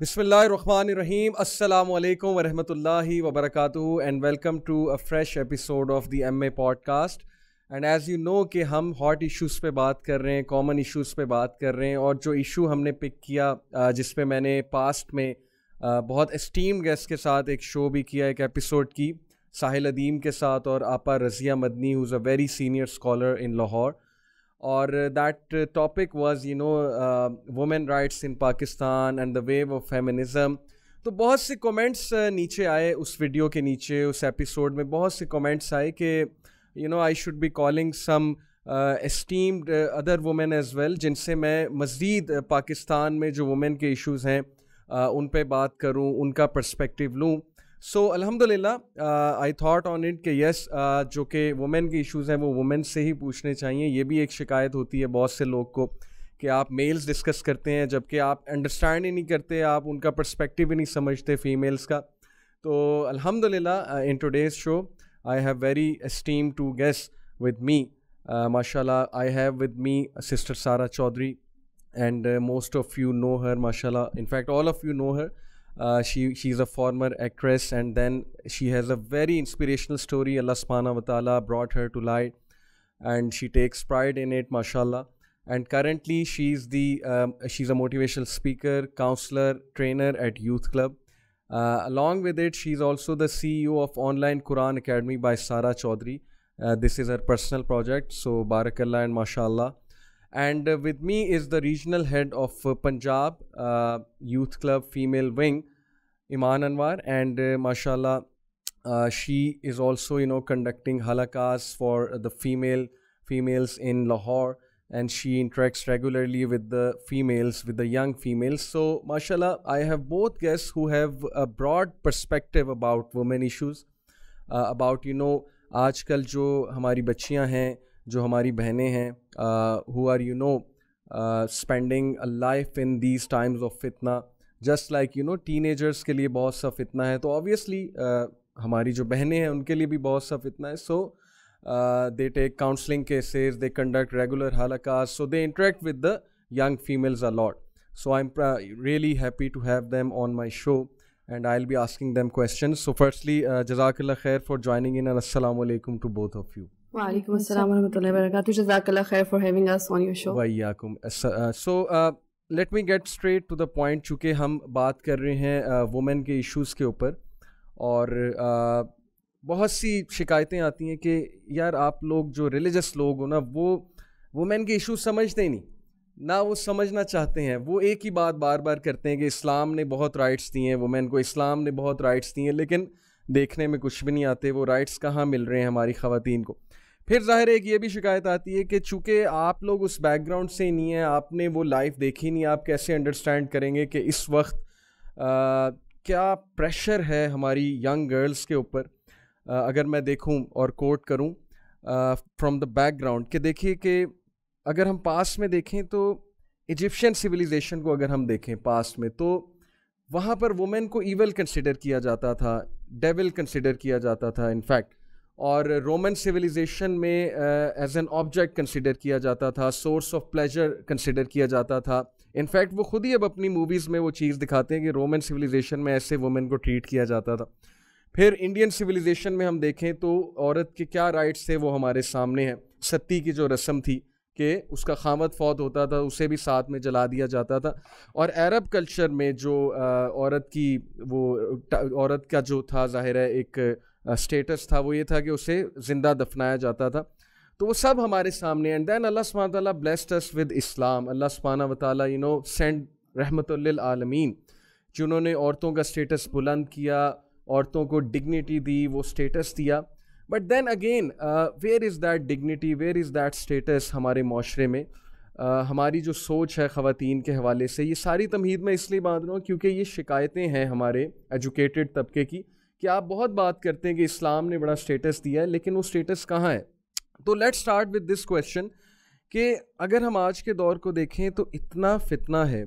बिसमीम अल्लाम वरहमल वबरक and welcome to a fresh episode of the M A podcast and as you know कि हम हॉट इश्यूज़ पे बात कर रहे हैं कॉमन इश्यूज़ पे बात कर रहे हैं और जो इशू हमने पिक किया जिस पे मैंने पास्ट में बहुत इस्टीम गेस्ट के साथ एक शो भी किया एक एपिसोड की साहिल अदीम के साथ और आपा Razia Madani who's a very senior scholar in Lahore और that topic was you know women rights in Pakistan and the wave of feminism तो बहुत से कमेंट्स uh, नीचे आए उस वीडियो के नीचे उस एपिसोड में बहुत से कमेंट्स आए कि you know I should be calling some esteemed other women as well जिनसे मैं मज़ीद uh, पाकिस्तान में जो वुमेन के इश्यूज़ हैं uh, उन पर बात करूँ उनका पर्सपेक्टिव लूँ सो अलहमदिल्ला आई थॉट ऑन इट कि यस uh, जो कि वुमेन के इश्यूज़ हैं वो वुमेन से ही पूछने चाहिए ये भी एक शिकायत होती है बहुत से लोग को कि आप मेल्स डिस्कस करते हैं जबकि आप अंडरस्टैंड ही नहीं करते आप उनका पर्सपेक्टिव ही नहीं समझते फीमेल्स का तो अल्हम्दुलिल्लाह in today's show I have very esteem two guests with me माशाल्लाह I have with me sister Sara Chaudhry and most of you know her माशाल्लाह in fact all of you know her Uh, she she's a former actress, and then she has a very inspirational story. Allah subhanahu wa taala brought her to light, and she takes pride in it, mashallah. And currently, she's the um, she's a motivational speaker, counselor, trainer at Youth Club. Uh, along with it, she's also the CEO of Online Quran Academy by Sara Chaudhry. Uh, this is her personal project. So, barakallah and mashallah. And uh, with me is the regional head of uh, Punjab uh, Youth Club Female Wing, Iman Anwar, and uh, mashallah, uh, she is also you know conducting halakas for the female females in Lahore, and she interacts regularly with the females, with the young females. So mashallah, I have both guests who have a broad perspective about women issues, uh, about you know आजकल जो हमारी बच्चियां हैं जो हमारी बहनें हैं who are you know spending a life in these times of फितना just like you know teenagers के लिए बहुत सा फितना है तो ऑबियसली uh, हमारी जो बहनें हैं उनके लिए भी बहुत सा फितना है so they take counselling cases they conduct regular हालका so they interact with the young females a lot so I am really happy to have them on my show and I will be asking them question so firstly जजाकल्ला खैर for joining in असलम to both of you Walaikum assalam let me get straight to the point चूँकि हम बात कर रहे हैं women के इश्यूज़ के ऊपर और uh, बहुत सी शिकायतें आती हैं कि यार आप लोग जो रिलीजस लोग हो ना वो वुमेन के इशू समझते ही नहीं ना वो समझना चाहते हैं वो एक ही बात बार बार करते हैं कि इस्लाम ने बहुत राइट्स दिए हैं वुमेन को इस्लाम ने बहुत राइट्स दिए हैं लेकिन देखने में कुछ भी नहीं आते वो राइट्स कहाँ मिल रहे हैं हमारी खातन को फिर जाहिर एक ये भी शिकायत आती है कि चूंकि आप लोग उस बैकग्राउंड से नहीं है आपने वो लाइफ देखी नहीं आप कैसे अंडरस्टैंड करेंगे कि इस वक्त आ, क्या प्रेशर है हमारी यंग गर्ल्स के ऊपर अगर मैं देखूं और कोट करूं फ्रॉम द बैकग्राउंड कि देखिए कि अगर हम पास में देखें तो इजिप्शियन सिविलाइजेशन को अगर हम देखें पास में तो वहाँ पर वुमेन को ईवल कंसिडर किया जाता था डेविल कंसिडर किया जाता था इनफैक्ट और रोमन सिविलाइजेशन में एज एन ऑब्जेक्ट कंसिडर किया जाता था सोर्स ऑफ प्लेजर कंसिडर किया जाता था इनफैक्ट वो खुद ही अब अपनी मूवीज़ में वो चीज़ दिखाते हैं कि रोमन सिविलाइजेशन में ऐसे वुमेन को ट्रीट किया जाता था फिर इंडियन सिविलाइजेशन में हम देखें तो औरत के क्या राइट्स थे वो हमारे सामने हैं सत्ती की जो रस्म थी कि उसका खामत फौत होता था उसे भी साथ में जला दिया जाता था और अरब कल्चर में जो uh, औरत की वो औरत का जो था ज़ाहिर है एक स्टेटस था वो ये था कि उसे ज़िंदा दफनाया जाता था तो वो सब हमारे सामने एंड देन अल्लाह सुबहान ताली ब्लेस्ड अस विद इस्लाम अल्लाह सुबहाना वाली यू नो सेंड रहमत आलमीन जिन्होंने औरतों का स्टेटस बुलंद किया औरतों को डिग्निटी दी वो स्टेटस दिया but then again where is that dignity where is that status हमारे माशरे में uh, हमारी जो सोच है ख़वान के हवाले से ये सारी तमहीद मैं इसलिए बांध रहा हूँ क्योंकि ये शिकायतें हैं हमारे एजुकेटेड तबके की कि आप बहुत बात करते हैं कि इस्लाम ने बड़ा स्टेटस दिया है लेकिन वो स्टेटस कहाँ है तो let start with this question कि अगर हम आज के दौर को देखें तो इतना फितना है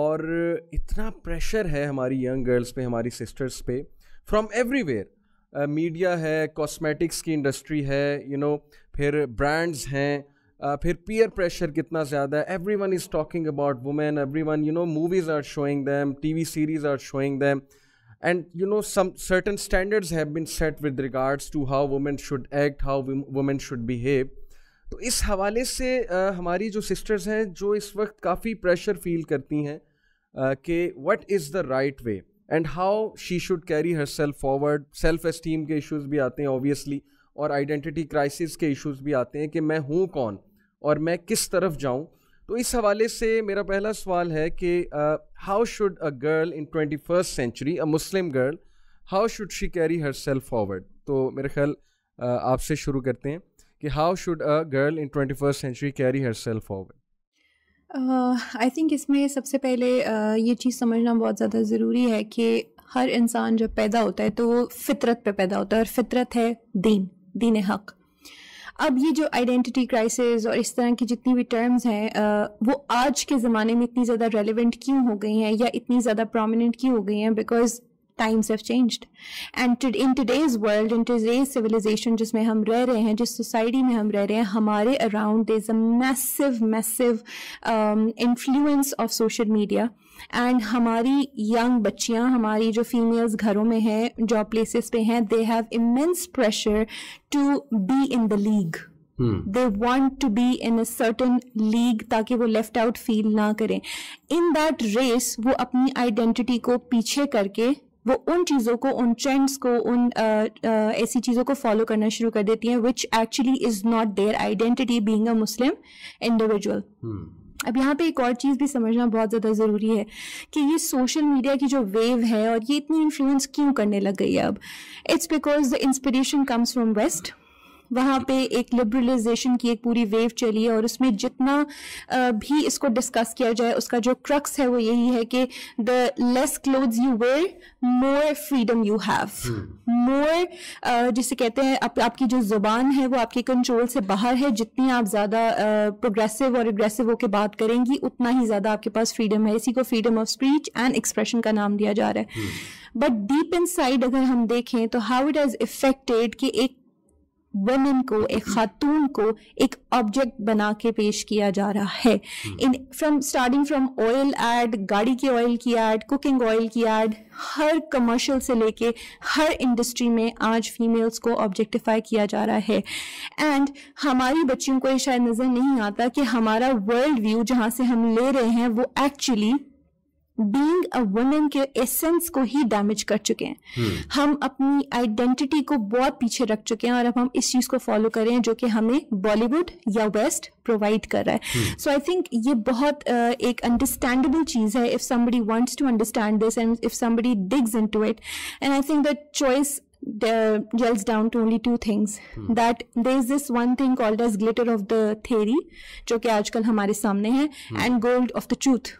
और इतना प्रेशर है हमारी यंग गर्ल्स पे हमारी सिस्टर्स पे फ्रॉम एवरीवेयर मीडिया है कॉस्मेटिक्स की इंडस्ट्री है यू you नो know, फिर ब्रांड्स हैं uh, फिर पीयर प्रेशर कितना ज़्यादा है everyone is talking about women everyone you know movies are showing them T V series are showing them and you know some certain standards have been set with regards to how women should act how women should behave तो इस हवाले से आ, हमारी जो sisters हैं जो इस वक्त काफ़ी प्रेशर फील करती हैं कि what is the right way and how she should carry herself forward self esteem के इशूज़ भी आते हैं ऑब्वियसली और आइडेंटिटी क्राइसिस के इशूज़ भी आते हैं कि मैं हूँ कौन और मैं किस तरफ जाऊँ तो इस हवाले से मेरा पहला सवाल है कि how should a girl in twenty first century a Muslim girl how should she carry herself forward तो मेरे ख्याल आपसे शुरू करते हैं कि how should a girl in twenty first century carry herself forward I think इसमें सबसे पहले uh, ये चीज़ समझना बहुत ज़्यादा ज़रूरी है कि हर इंसान जब पैदा होता है तो वो फितरत पे पैदा होता है और फितरत है दीन दीन हक अब ये जो आइडेंटिटी क्राइसिस और इस तरह की जितनी भी टर्म्स हैं वो आज के ज़माने में इतनी ज़्यादा रेलिवेंट क्यों हो गई हैं या इतनी ज़्यादा प्रोमिनेंट क्यों हो गई हैं because times have changed and in today's world in today's civilisation जिसमें हम रह रहे हैं जिस सोसाइटी में हम रह रहे हैं हमारे around is a massive massive influence of social media and हमारी यंग बच्चियां हमारी जो फीमेल्स घरों में हैं जॉब प्लेसेस पे हैं they have immense pressure to be in the league they want to be in a certain league ताकि वो लेफ्ट आउट फील ना करें इन दैट रेस वो अपनी आइडेंटिटी को पीछे करके वो उन चीज़ों को उन ट्रेंड्स को उन ऐसी चीज़ों को फॉलो करना शुरू कर देती हैं which actually is not their identity being a Muslim individual अब यहाँ पे एक और चीज़ भी समझना बहुत ज़्यादा ज़रूरी है कि ये सोशल मीडिया की जो वेव है और ये इतनी इन्फ्लुएंस क्यों करने लग गई है अब it's because the inspiration comes from west वहाँ पे एक लिबरलाइजेशन की एक पूरी वेव चली है और उसमें जितना भी इसको डिस्कस किया जाए उसका जो क्रक्स है वो यही है कि the less cloth you wear more freedom you have more जिसे कहते हैं आप, आपकी जो जुबान है वो आपके कंट्रोल से बाहर है जितनी आप ज़्यादा प्रोग्रेसिव और एग्रेसिव होकर बात करेंगी उतना ही ज़्यादा आपके पास फ्रीडम है इसी को freedom of speech and expression का नाम दिया जा रहा है बट डीप इन अगर हम देखें तो हाउ इट हैज़ इफेक्टेड कि एक वुमेन को एक hmm. खातून को एक ऑब्जेक्ट बना के पेश किया जा रहा है in from starting from oil ad गाड़ी के ऑयल की एड कुकिंग ऑयल की एड हर कमर्शियल से लेके हर इंडस्ट्री में आज फीमेल्स को ऑब्जेक्टिफाई किया जा रहा है एंड हमारी बच्चियों को ये शायद नज़र नहीं आता कि हमारा वर्ल्ड व्यू जहाँ से हम ले रहे हैं वो एक्चुअली बींग अ वुमेन के एसेंस को ही डैमेज कर चुके हैं hmm. हम अपनी आइडेंटिटी को बहुत पीछे रख चुके हैं और अब हम इस चीज को फॉलो कर रहे हैं जो कि हमें बॉलीवुड या वेस्ट प्रोवाइड कर रहा है सो आई थिंक ये बहुत uh, एक अंडरस्टैंडेबल चीज है if somebody wants to understand this and if somebody digs to it and I think the choice gels down to only two things hmm. that there is this one thing called as glitter of the theory जो कि आजकल हमारे सामने है and gold of the truth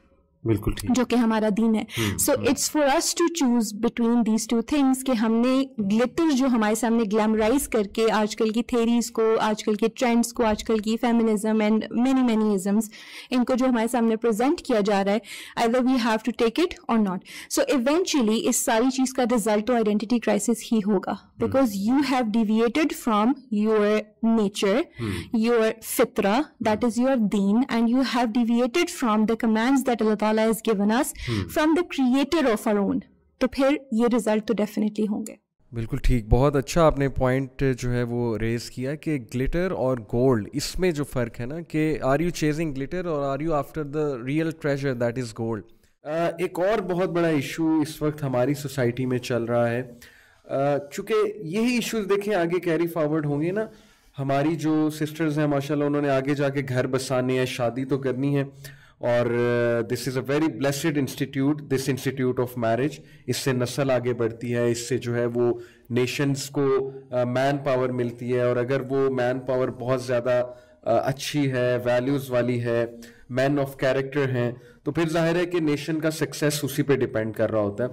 बिल्कुल ठीक जो कि हमारा दीन है so it's for us to choose between these two things कि हमने ग्लिटर जो हमारे सामने ग्लैमराइज करके आजकल की थेरीज को आजकल के ट्रेंड्स को आजकल की feminism and many many isms इनको जो हमारे सामने प्रेजेंट किया जा रहा है I we have to take it और नॉट सो इवेंचुअली इस सारी चीज का रिजल्ट तो आइडेंटिटी क्राइसिस ही होगा because you have deviated from your nature your फित्रा दैट इज योर दीन and you have deviated from the commands that Allah ताला is given us from the creator of our own तो फिर ये result तो definitely होंगे बिल्कुल ठीक बहुत अच्छा आपने पॉइंट जो है वो रेज किया कि ग्लिटर और गोल्ड इसमें जो फ़र्क है ना कि आर यू चेजिंग ग्लिटर और are you after the real treasure that is gold एक और बहुत बड़ा इशू इस वक्त हमारी सोसाइटी में चल रहा है uh, चूँकि यही इश्यूज देखें आगे कैरी फॉरवर्ड होंगे ना हमारी जो सिस्टर्स हैं माशाल्लाह उन्होंने आगे जाके घर बसाने हैं शादी तो करनी है और this is a very blessed institute this institute of marriage इससे नस्ल आगे बढ़ती है इससे जो है वो नेशंस को मैन uh, पावर मिलती है और अगर वो मैन पावर बहुत ज़्यादा uh, अच्छी है वैल्यूज़ वाली है मैन ऑफ कैरेक्टर हैं तो फिर जाहिर है कि नेशन का सक्सेस उसी पे डिपेंड कर रहा होता है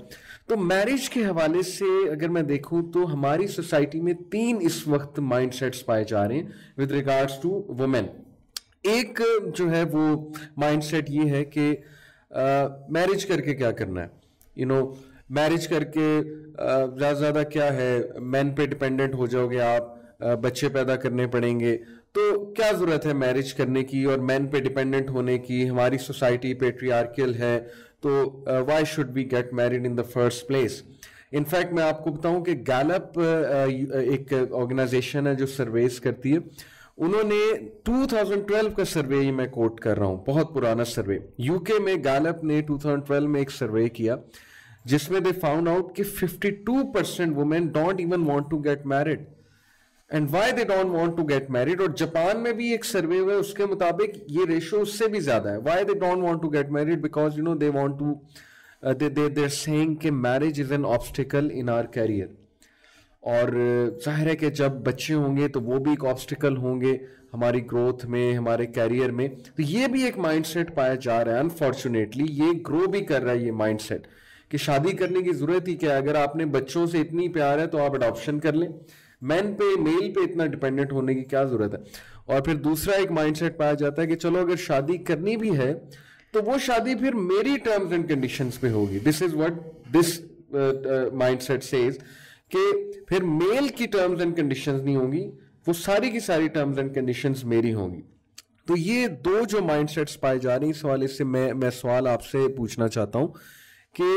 तो मैरिज के हवाले से अगर मैं देखूं तो हमारी सोसाइटी में तीन इस वक्त माइंडसेट्स पाए जा रहे हैं विद रिगार्ड्स टू वुमेन एक जो है वो माइंडसेट ये है कि मैरिज करके क्या करना है यू नो मैरिज करके ज़्यादा से ज़्यादा क्या है मैन पे डिपेंडेंट हो जाओगे आप बच्चे पैदा करने पड़ेंगे तो क्या ज़रूरत है मैरिज करने की और मैन पे डिपेंडेंट होने की हमारी सोसाइटी पेट्रियार्कियल है तो why should be get married in the first place in fact मैं आपको बताऊं कि गैलप एक ऑर्गेनाइजेशन है जो सर्वेस करती है उन्होंने 2012 का सर्वे ही मैं कोट कर रहा हूं बहुत पुराना सर्वे यूके में गैलप ने 2012 में एक सर्वे किया जिसमें दे फाउंड आउट कि 52 percent women don't even want to get married and why they don't want to get married और जापान में भी एक सर्वे हुआ उसके मुताबिक ये रेशो उससे भी ज्यादा है why they don't want to get married because you know they want to they they they're saying कि marriage is an obstacle in our career और जाहिर है कि जब बच्चे होंगे तो वो भी एक ऑब्स्टिकल होंगे हमारी ग्रोथ में हमारे कैरियर में तो ये भी एक माइंडसेट पाया जा रहा है अनफॉर्चुनेटली ये ग्रो भी कर रहा है ये माइंडसेट कि शादी करने की ज़रूरत ही क्या है अगर आपने बच्चों से इतनी प्यार है तो आप अडॉप्शन कर लें मैन पे मेल पे इतना डिपेंडेंट होने की क्या ज़रूरत है और फिर दूसरा एक माइंडसेट पाया जाता है कि चलो अगर शादी करनी भी है तो वो शादी फिर मेरी टर्म्स एंड कंडीशंस पे होगी this is what this mindset says कि फिर मेल की टर्म्स एंड कंडीशंस नहीं होंगी वो सारी की सारी टर्म्स एंड कंडीशंस मेरी होंगी तो ये दो जो माइंडसेट्स पाए जा रही हैं इस हवाले से मैं मैं सवाल आपसे पूछना चाहता हूँ कि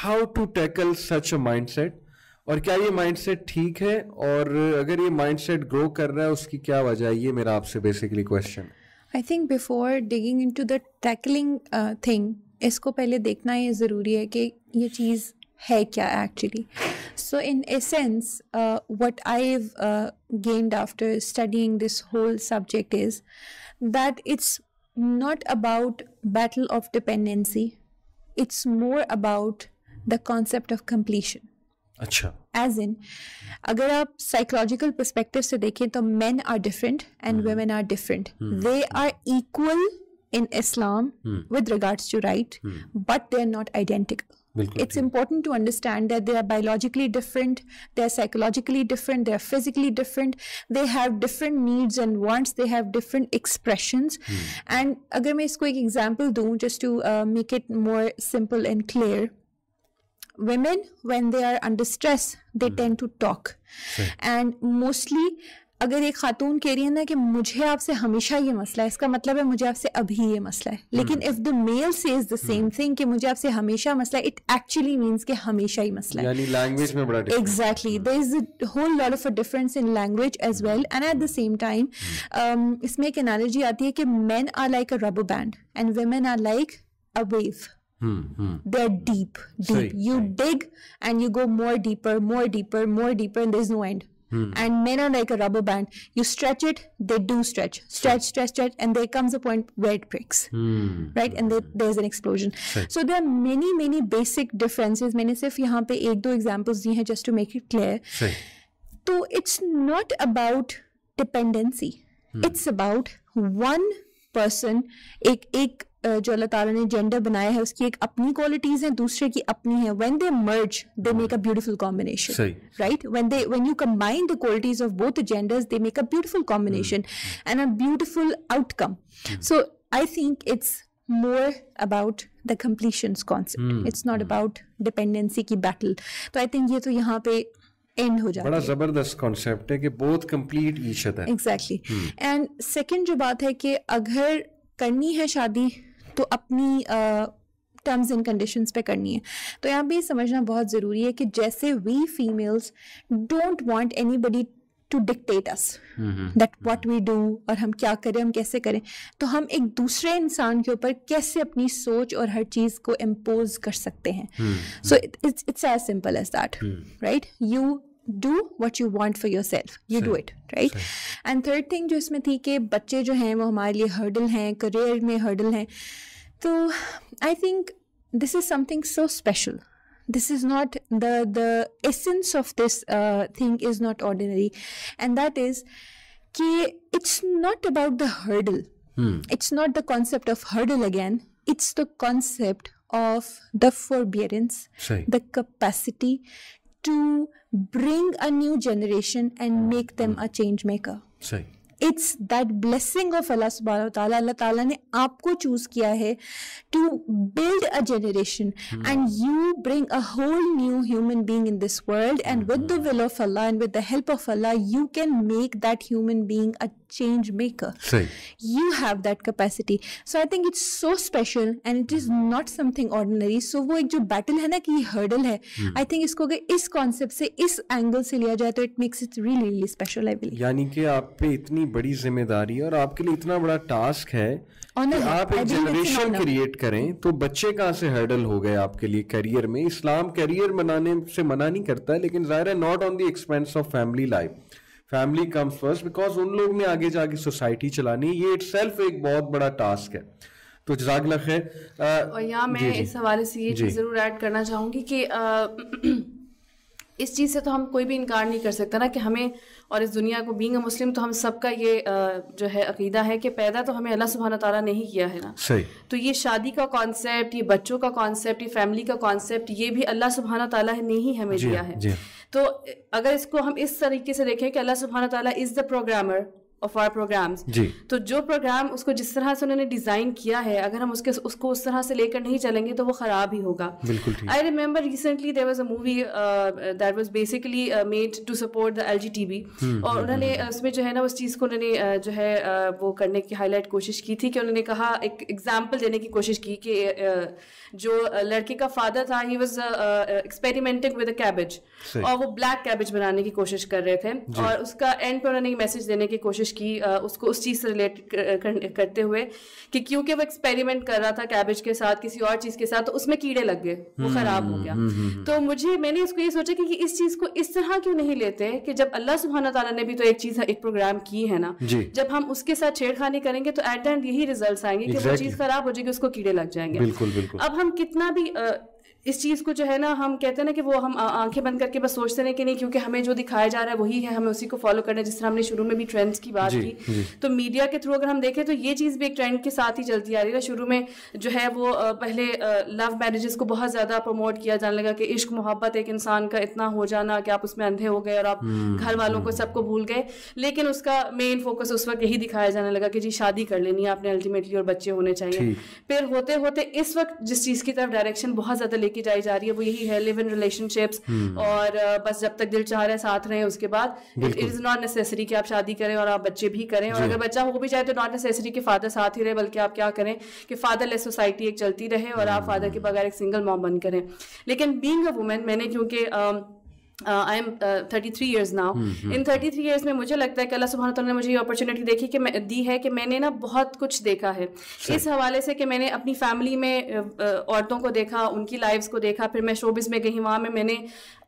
how to tackle such a mindset और क्या ये माइंडसेट ठीक है और अगर ये माइंडसेट ग्रो कर रहा है उसकी क्या वजह ये मेरा आपसे basically question I think before digging into the tackling thing इसको पहले देखना ये ज़रूरी है कि ये चीज़ hai kya actually so in essence uh, what i've uh, gained after studying this whole subject is that it's not about battle of dependency it's more about the concept of completion अच्छा as in अगर आप psychological perspective से देखें तो men are different and women are different they are equal in Islam with regards to right but they are not identical it's important to understand that they are biologically different they're psychologically different they're physically different they have different needs and wants they have different expressions hmm. and agar main isko ek example do just to uh, make it more simple and clear women when they are under stress they hmm. tend to talk and mostly अगर एक खातून कह रही है ना कि मुझे आपसे हमेशा ये मसला है इसका मतलब है मुझे आपसे अभी ये मसला है लेकिन if the male says the same thing कि मुझे आपसे हमेशा मसला है इट एक्चुअली मीन्स कि हमेशा ही मसला है यानी लैंग्वेज में बड़ा exactly there is whole lot of a difference in language as well and at the same time इसमें एक एनालॉजी आती है कि man are like a rubber band and women are like a wave they are deep deep you dig and you go more deeper more deeper more deeper deeper and there's no Hmm. And men are like a rubber band. You stretch it, they do stretch, stretch, stretch, stretch, and there comes a point where it breaks, hmm. right? And there's an explosion. So there are many, many basic differences. I've यहाँ पे एक examples here just to make it clear. So it's not about dependency. Hmm. It's about one person, एक एक जो अल्लाह ताला ने gender बनाया है उसकी एक अपनी क्वालिटीज हैं दूसरे की अपनी है when they merge they make a beautiful combination right when they when you combine the qualities of both genders they make a beautiful combination and a beautiful outcome so I think it's more about the completions concept it's not about dependency की battle तो I think ये तो यहाँ पे and हो जाता बड़ा जबरदस्त कॉन्सेप्ट है कि both complete each other exactly and second जो बात है कि अगर करनी है शादी तो अपनी टर्म्स एंड कंडीशंस पे करनी है तो यहाँ पे समझना बहुत ज़रूरी है कि जैसे we females don't want anybody to dictate us that what we do और हम क्या करें हम कैसे करें तो हम एक दूसरे इंसान के ऊपर कैसे अपनी सोच और हर चीज़ को इम्पोज कर सकते हैं so it's it's as simple as that right you do what you want for yourself you do it right and third thing जो इसमें थी कि बच्चे जो हैं वो हमारे लिए हर्डल हैं करियर में हर्डल हैं तो I think this this is not the the essence of this uh, thing is not ordinary and that is ki it's not about the hurdle hmm. it's not the concept of hurdle again it's the concept of the forbearance the capacity to bring a new generation and make them a change maker सही it's that blessing of Allah Subhanahu Wa Allah ताला ने आपको choose किया है to build a generation and you bring a whole new human being in this world and with the will of Allah and with the help of Allah you can make that human being a change maker you have that capacity so i think it's so special and it is hmm. not something ordinary so वो एक जो battle है ना कि hurdle है hmm. I think इसको अगर इस concept से इस angle से लिया जाए तो it makes it really really special I believe यानी कि आप पे इतनी इतनी बड़ी जिम्मेदारी और आपके लिए इतना बड़ा टास्क है oh, कि आप एक जनरेशन क्रिएट करें तो बच्चे कहाँ से हर्डल हो गए आपके लिए करियर में इस्लाम करियर बनाने से मना नहीं करता है लेकिन ज़ाहिर है not on the expense of family life family comes first because उन लोग ने आगे जाके सोसाइटी चलानी ये इट एक बहुत बड़ा टास्क है तो जजाकला खैर और यहाँ मैं जी, इस हवाले से ये जरूर ऐड करना चाहूंगी कि आ, इस चीज़ से तो हम कोई भी इनकार नहीं कर सकता ना कि हमें और इस दुनिया को बींग मुस्लिम तो हम सबका ये जो है अकीदा है कि पैदा तो हमें अल्लाह सुबहाना तारा ने ही किया है ना सही तो ये शादी का कॉन्सेप्ट ये बच्चों का कॉन्सेप्ट ये फैमिली का कॉन्सेप्ट ये भी अल्लाह सुबहाना ताला ने ही हमें हाँ, दिया है हाँ। तो अगर इसको हम इस तरीके से देखें कि अल्लाह सुबहाना ताला is the programmer of our program तो जो प्रोग्राम उसको जिस तरह से उन्होंने डिज़ाइन किया है अगर हम उसके उसको उस तरह से लेकर नहीं चलेंगे तो वो ख़राब ही होगा I remember recently there was a movie that was basically made to support the L G T V और हम्म, उन्होंने हम्म, हम्म। उसमें जो है ना उस चीज़ को उन्होंने uh, जो है uh, वो करने की हाईलाइट कोशिश की थी कि उन्होंने कहा एक एग्जाम्पल देने की कोशिश की कि uh, जो uh, लड़के का फादर था he was experimenting with cabbage और वो ब्लैक कैबेज बनाने की कोशिश कर रहे थे और उसका एंड पे उन्होंने मैसेज देने की कोशिश कोशिश की उसको उस चीज़ से रिलेट करते हुए कि क्योंकि वो एक्सपेरिमेंट कर रहा था कैबेज के साथ किसी और चीज़ के साथ तो उसमें कीड़े लग गए वो हम्म, ख़राब हो हम्म, गया हम्म, तो मुझे मैंने इसको ये सोचा कि इस चीज़ को इस तरह क्यों नहीं लेते कि जब अल्लाह सुबहाना तला ने भी तो एक चीज़ एक प्रोग्राम की है ना जब हम उसके साथ छेड़खानी करेंगे तो एट द एंड यही रिजल्ट आएंगे कि वो चीज़ ख़राब हो जाएगी उसको कीड़े लग जाएंगे अब हम कितना भी इस चीज़ को जो है ना हम कहते हैं ना कि वो हम आंखें बंद करके बस सोचते हैं कि नहीं क्योंकि हमें जो दिखाया जा रहा है वही है हमें उसी को फॉलो करना है जिस तरह हमने शुरू में भी ट्रेंड्स की बात जी, की जी. तो मीडिया के थ्रू अगर हम देखें तो ये चीज़ भी एक ट्रेंड के साथ ही चलती आ रही है शुरू में जो है वो पहले लव मैरिजेस को बहुत ज़्यादा प्रमोट किया जाने लगा कि इश्क मोहब्बत एक इंसान का इतना हो जाना कि आप उसमें अंधे हो गए और आप हम्म, घर वालों को हम्म। सबको भूल गए लेकिन उसका मेन फोकस उस वक्त यही दिखाया जाने लगा कि जी शादी कर लेनी है आपने अल्टीमेटली और बच्चे होने चाहिए फिर होते होते इस वक्त जिस चीज़ की तरफ डायरेक्शन बहुत ज़्यादा ज्यादा लेके जाई जा रही है वो यही है लिव इन रिलेशनशिप और बस जब तक दिल चाह रहा है साथ रहे उसके बाद इट इज नॉट नेसेसरी कि आप शादी करें और आप बच्चे भी करें और अगर बच्चा हो भी जाए तो नॉट नेसेसरी कि फादर साथ ही रहे बल्कि आप क्या करें कि फादर लेस सोसाइटी एक चलती रहे और आप फादर के हम्म। बगैर एक सिंगल मॉम बन करें लेकिन बींग अ वुमेन मैंने क्योंकि I am thirty three years now in thirty three years में मुझे लगता है कि अल्लाह सुबह तौर ने मुझे ये अपॉर्चुनिटी देखी कि मैं दी है कि मैंने ना बहुत कुछ देखा है इस हवाले से कि मैंने अपनी फैमिली में uh, uh, औरतों को देखा उनकी लाइफ को देखा फिर मैं शोबिस में गई वहाँ में मैंने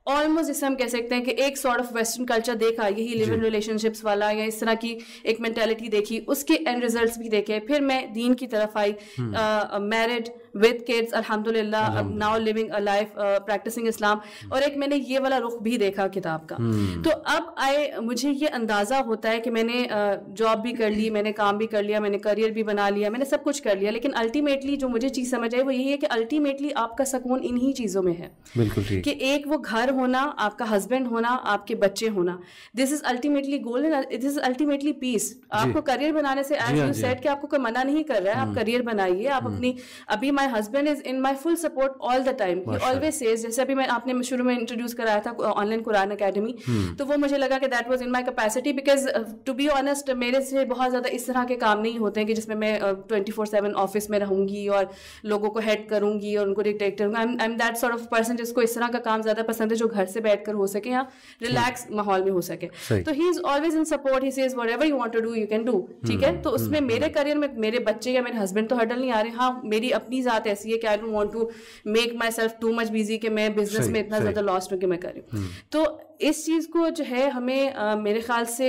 ऑलमोस्ट जिसे हम कह सकते हैं कि एक सॉर्ट ऑफ वेस्टर्न कल्चर देखा यही लिव इन रिलेशनशिप्स वाला या इस तरह की एक मैंटेलिटी देखी उसके एंड रिजल्ट भी देखे फिर मैं दीन की तरफ I married hmm. uh, with kids अल्हम्दुलिल्लाह now living a life practicing Islam और एक मैंने ये वाला रुख भी देखा किताब का hmm. तो अब आई मुझे ये अंदाज़ा होता है कि मैंने जॉब uh, भी कर ली मैंने काम भी कर लिया मैंने करियर भी बना लिया मैंने सब कुछ कर लिया लेकिन अल्टीमेटली जो मुझे चीज़ समझ आई वो यही है कि अल्टीमेटली आपका सकून इन्हीं चीज़ों में है बिल्कुल कि एक वो घर होना आपका हस्बैंड होना आपके बच्चे होना this is ultimately goal and this is ultimately peace आपको करियर बनाने से एज यू सेट कि आपको कोई मना नहीं कर रहा है आप करियर hmm. बनाइए आप hmm. अपनी अभी my my husband is in my full support all the time always says जैसे अभी मैं आपने शुरू में इंट्रोड्यूस कराया था ऑनलाइन कुरान अकेडमी तो वो मुझे लगा कि that was in my capacity because to be honest मेरे से बहुत ज़्यादा इस तरह के काम नहीं होते हैं कि जिसमें मैं ट्वेंटी फोर सेवन ऑफिस में रहूंगी और लोगों को हेड करूंगी और उनको डिटेक्ट करूंगा I am that sort of person जिसको इस तरह का काम ज़्यादा पसंद है जो घर से बैठ कर हो सके या रिलैक्स हम्म। माहौल में हो सके तो he is always in support he says whatever you want to do you can do ठीक है हम्म। तो उसमें हम्म। मेरे करियर में मेरे बच्चे या मेरे हस्बैंड तो हर्डल नहीं आ रहे हाँ मेरी अपनी ज़ात ऐसी है कि I don't want to make myself too much busy कि मैं बिजनेस में इतना ज़्यादा लॉस्ट हूँ कि मैं करूँ तो इस चीज़ को जो है हमें आ, मेरे ख्याल से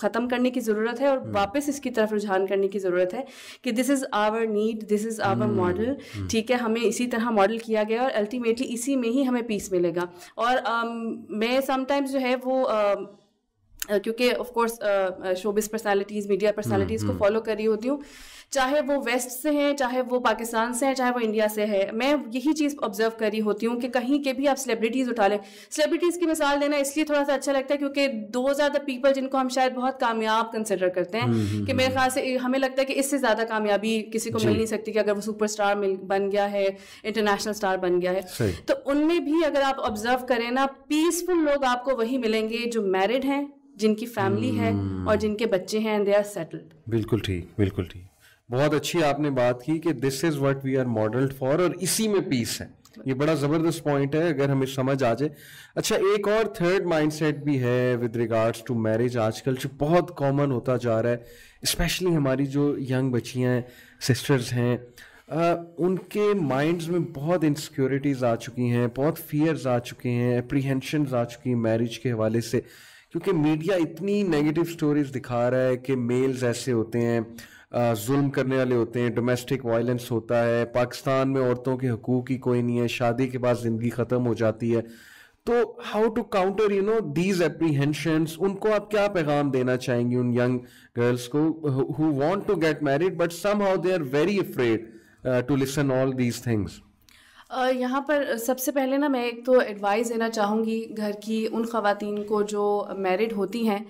ख़त्म करने की ज़रूरत है और हम्म। वापस इसकी तरफ रुझान करने की ज़रूरत है कि this is our need this is our model ठीक है हमें इसी तरह मॉडल किया गया और अल्टीमेटली इसी में ही हमें पीस मिलेगा और आ, मैं समटाइम्स जो है वो आ, क्योंकि of course showbiz personalities media personalities को फॉलो हम्म। कर रही होती हूँ चाहे वो वेस्ट से हैं चाहे वो पाकिस्तान से हैं चाहे वो इंडिया से है मैं यही चीज़ ऑब्जर्व करी होती हूँ कि कहीं के भी आप सेलिब्रिटीज़ उठा लें सेलिब्रिटीज़ की मिसाल देना इसलिए थोड़ा सा अच्छा लगता है क्योंकि दोज आर द पीपल जिनको हम शायद बहुत कामयाब कंसिडर करते हैं हम्म, हम्म, कि मेरे हम्म। ख्याल से हमें लगता है कि इससे ज़्यादा कामयाबी किसी को मिल नहीं सकती कि अगर वो सुपर स्टार बन गया है इंटरनेशनल स्टार बन गया है तो उनमें भी अगर आप ऑब्जर्व करें ना पीसफुल लोग आपको वही मिलेंगे जो मैरिड हैं जिनकी फैमिली है और जिनके बच्चे हैं एंड दे आर सेटल्ड बिल्कुल ठीक बिल्कुल ठीक बहुत अच्छी आपने बात की कि this is what we are modelled for और इसी में पीस है ये बड़ा जबरदस्त पॉइंट है अगर हमें समझ आ जाए अच्छा एक और थर्ड माइंडसेट भी है विद रिगार्ड्स टू मैरिज आजकल जो बहुत कॉमन होता जा रहा है स्पेशली हमारी जो यंग बच्चियाँ हैं सिस्टर्स हैं उनके माइंड्स में बहुत इंसिक्योरिटीज़ आ चुकी हैं बहुत फियर्स आ चुके हैं अप्रीहेंशन आ चुकी हैं मैरिज के हवाले से क्योंकि मीडिया इतनी नेगेटिव स्टोरीज दिखा रहा है कि मेल्स ऐसे होते हैं जुल्म करने वाले होते हैं डोमेस्टिक वायलेंस होता है पाकिस्तान में औरतों के हकूक ही कोई नहीं है शादी के बाद ज़िंदगी ख़त्म हो जाती है तो how to counter you know these apprehension उनको आप क्या पैगाम देना चाहेंगे उन यंग गर्ल्स को who want to get married but somehow they are very afraid to listen all these things यहाँ पर सबसे पहले ना मैं एक तो एडवाइस देना चाहूँगी घर की उन खातन को जो मैरिड होती हैं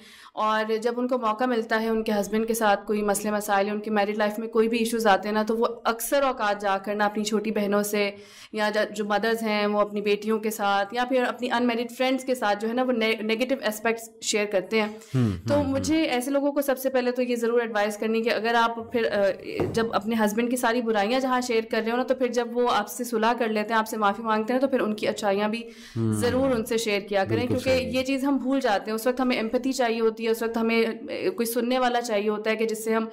और जब उनको मौका मिलता है उनके हस्बैंड के साथ कोई मसले मसाइल या उनकी मैरिड लाइफ में कोई भी इश्यूज़ आते हैं ना तो वो अक्सर औकात जाकर ना अपनी छोटी बहनों से या जो मदर्स हैं वो अपनी बेटियों के साथ या फिर अपनी अनमेरिड फ्रेंड्स के साथ जो है ना वो ने, नेगेटिव एस्पेक्ट्स शेयर करते हैं हम्म, हम्म, तो हम्म। मुझे ऐसे लोगों को सबसे पहले तो ये ज़रूर एडवाइस करनी कि अगर आप फिर जब अपने हस्बैंड की सारी बुराइयाँ जहाँ शेयर कर रहे हो ना तो फिर जब वो आपसे सुलह कर कर लेते हैं आपसे माफ़ी मांगते हैं तो फिर उनकी अच्छाइयाँ भी हम्म। ज़रूर उनसे शेयर किया करें क्योंकि ये चीज़ हम भूल जाते हैं उस वक्त हमें एम्पति चाहिए होती है उस वक्त हमें कोई सुनने वाला चाहिए होता है कि जिससे हम